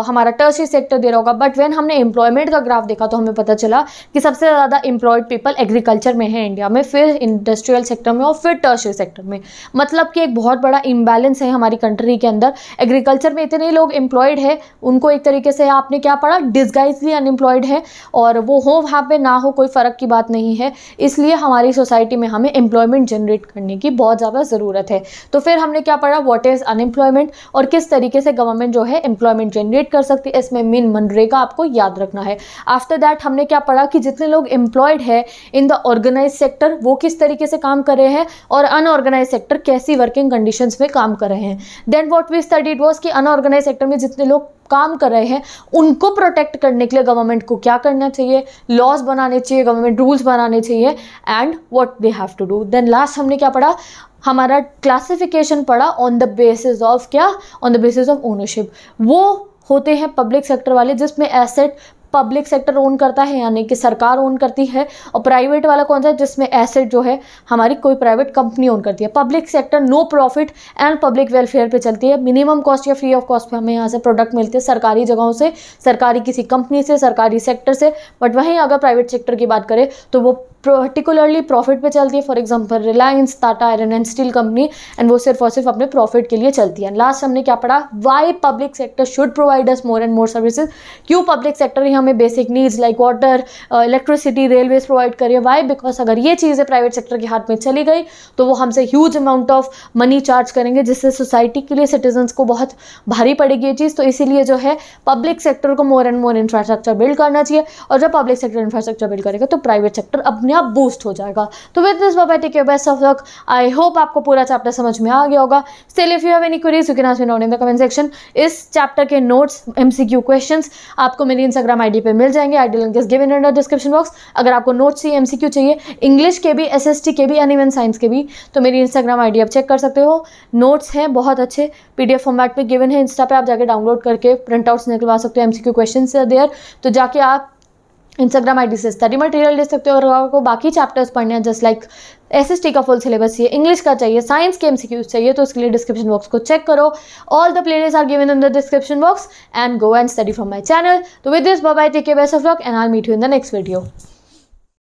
हमारा टर्सरी सेक्टर दे रहा होगा बट वेन हमने एम्प्लॉयमेंट का ग्राफ देखा तो हमें पता चला कि सबसे ज़्यादा एम्प्लॉयड पीपल एग्रीकल्चर में है इंडिया में फिर इंडस्ट्रियल सेक्टर में और फिर टर्शरी सेक्टर में मतलब कि एक बहुत बड़ा इम्बैलेंस है हमारी कंट्री के अंदर एग्रीकल्चर में इतने लोग एम्प्लॉयड है उनको एक तरीके से आपने क्या पढ़ा डिस्गाइजली अनएम्प्लॉयड है और वो हो वहाँ पर ना हो कोई फ़र्क की बात नहीं है इसलिए हमारी सोसाइटी में हमें एम्प्लॉयमेंट जनरेट करने की बहुत ज़्यादा ज़रूरत है तो फिर हमने क्या पढ़ा वॉट इज़ अनएम्प्लॉयमेंट और किस तरीके से गवर्नमेंट जो है एम्प्लॉयमेंट जनरेट कर सकती है इसमें मेन मनरेगा आपको याद रखना है आफ्टर दैट हमने क्या पढ़ा कि जितने लोग एम्प्लॉयड है इन द ऑर्गेनाइज सेक्टर वो किस तरीके से काम कर रहे हैं और अनऑर्गेनाइज सेक्टर कैसी वर्किंग कंडीशन में काम कर रहे हैं then what we studied was कि अनऑर्गेनाइज सेक्टर में जितने लोग काम कर रहे हैं उनको प्रोटेक्ट करने के लिए गवर्नमेंट को क्या करना चाहिए लॉज बनाने चाहिए गवर्नमेंट रूल्स बनाने चाहिए and what they have to do then last हमने क्या पढ़ा हमारा क्लासिफिकेशन पढ़ा ऑन द बेसिस ऑफ क्या on the basis of ownership वो होते हैं पब्लिक सेक्टर वाले जिसमें एसेट पब्लिक सेक्टर ओन करता है यानी कि सरकार ओन करती है और प्राइवेट वाला कौन सा है जिसमें एसेट जो है हमारी कोई प्राइवेट कंपनी ओन करती है public sector no profit and public welfare पे चलती है मिनिमम कॉस्ट या फ्री ऑफ कॉस्ट पे हमें यहाँ से प्रोडक्ट मिलते हैं सरकारी जगहों से सरकारी किसी कंपनी से सरकारी सेक्टर से बट वहीं अगर प्राइवेट सेक्टर की बात करें तो वो पर्टिकुलरली प्रॉफिट पे चलती है for example Reliance Tata iron and steel company and वो सिर्फ और सिर्फ अपने प्रॉफिट के लिए चलती है लास्ट हमने क्या पढ़ा why public sector should provide us more and more services क्यों पब्लिक सेक्टर यहाँ हमें basic needs like water electricity railways provide करिए वाई बिकॉज अगर ये चीज़ें प्राइवेट सेक्टर के हाथ में चली गई तो वो हमसे huge amount of money charge करेंगे जिससे सोसाइटी के लिए सिटीजन्स को बहुत भारी पड़ेगी ये चीज़ तो इसीलिए जो है पब्लिक सेक्टर को more and more infrastructure build करना चाहिए और जब पब्लिक सेक्टर इंफ्रास्ट्रक्चर बिल्ड करेगा तो प्राइवेट सेक्टर अपने आप बूस्ट हो जाएगा तो विद दिस बाबा take best of luck I hope आपको पूरा चैप्टर समझ में आ गया होगा still if you have any queries you can ask me note in the comment section इस चैप्टर के नोट्स एमसीक्यू क्वेश्चंस आपको मेरी इंस्टाग्राम आई आईडी पे मिल जाएंगे ID link is given under description box अगर आपको नोट चाहिए एमसीक्यू चाहिए इंग्लिश के भी एसएसटी के भी एंड इवन साइंस के भी तो मेरी इंस्टाग्राम आईडी आप चेक कर सकते हो नोट्स हैं बहुत अच्छे पीडीएफ फॉर्मेट में गिवन है इंस्टा पे आप जाकर डाउनलोड करके प्रिंट आउट्स निकलवा सकते हो एमसीक्यू क्वेश्चन देयर तो जाके आप इंस्टाग्राम आई डी से स्टडी मटेरियल ले सकते हो और आपको बाकी चैप्टर्स पढ़ने हैं just like S S T का फुल सिलेबस चाहिए इंग्लिश का चाहिए साइंस के एम चाहिए तो उसके लिए डिस्क्रिप्शन बॉक्स को चेक करो all the playlist are given in the description box and go and study from my channel तो with this bye take care best of luck and I meet you in the next video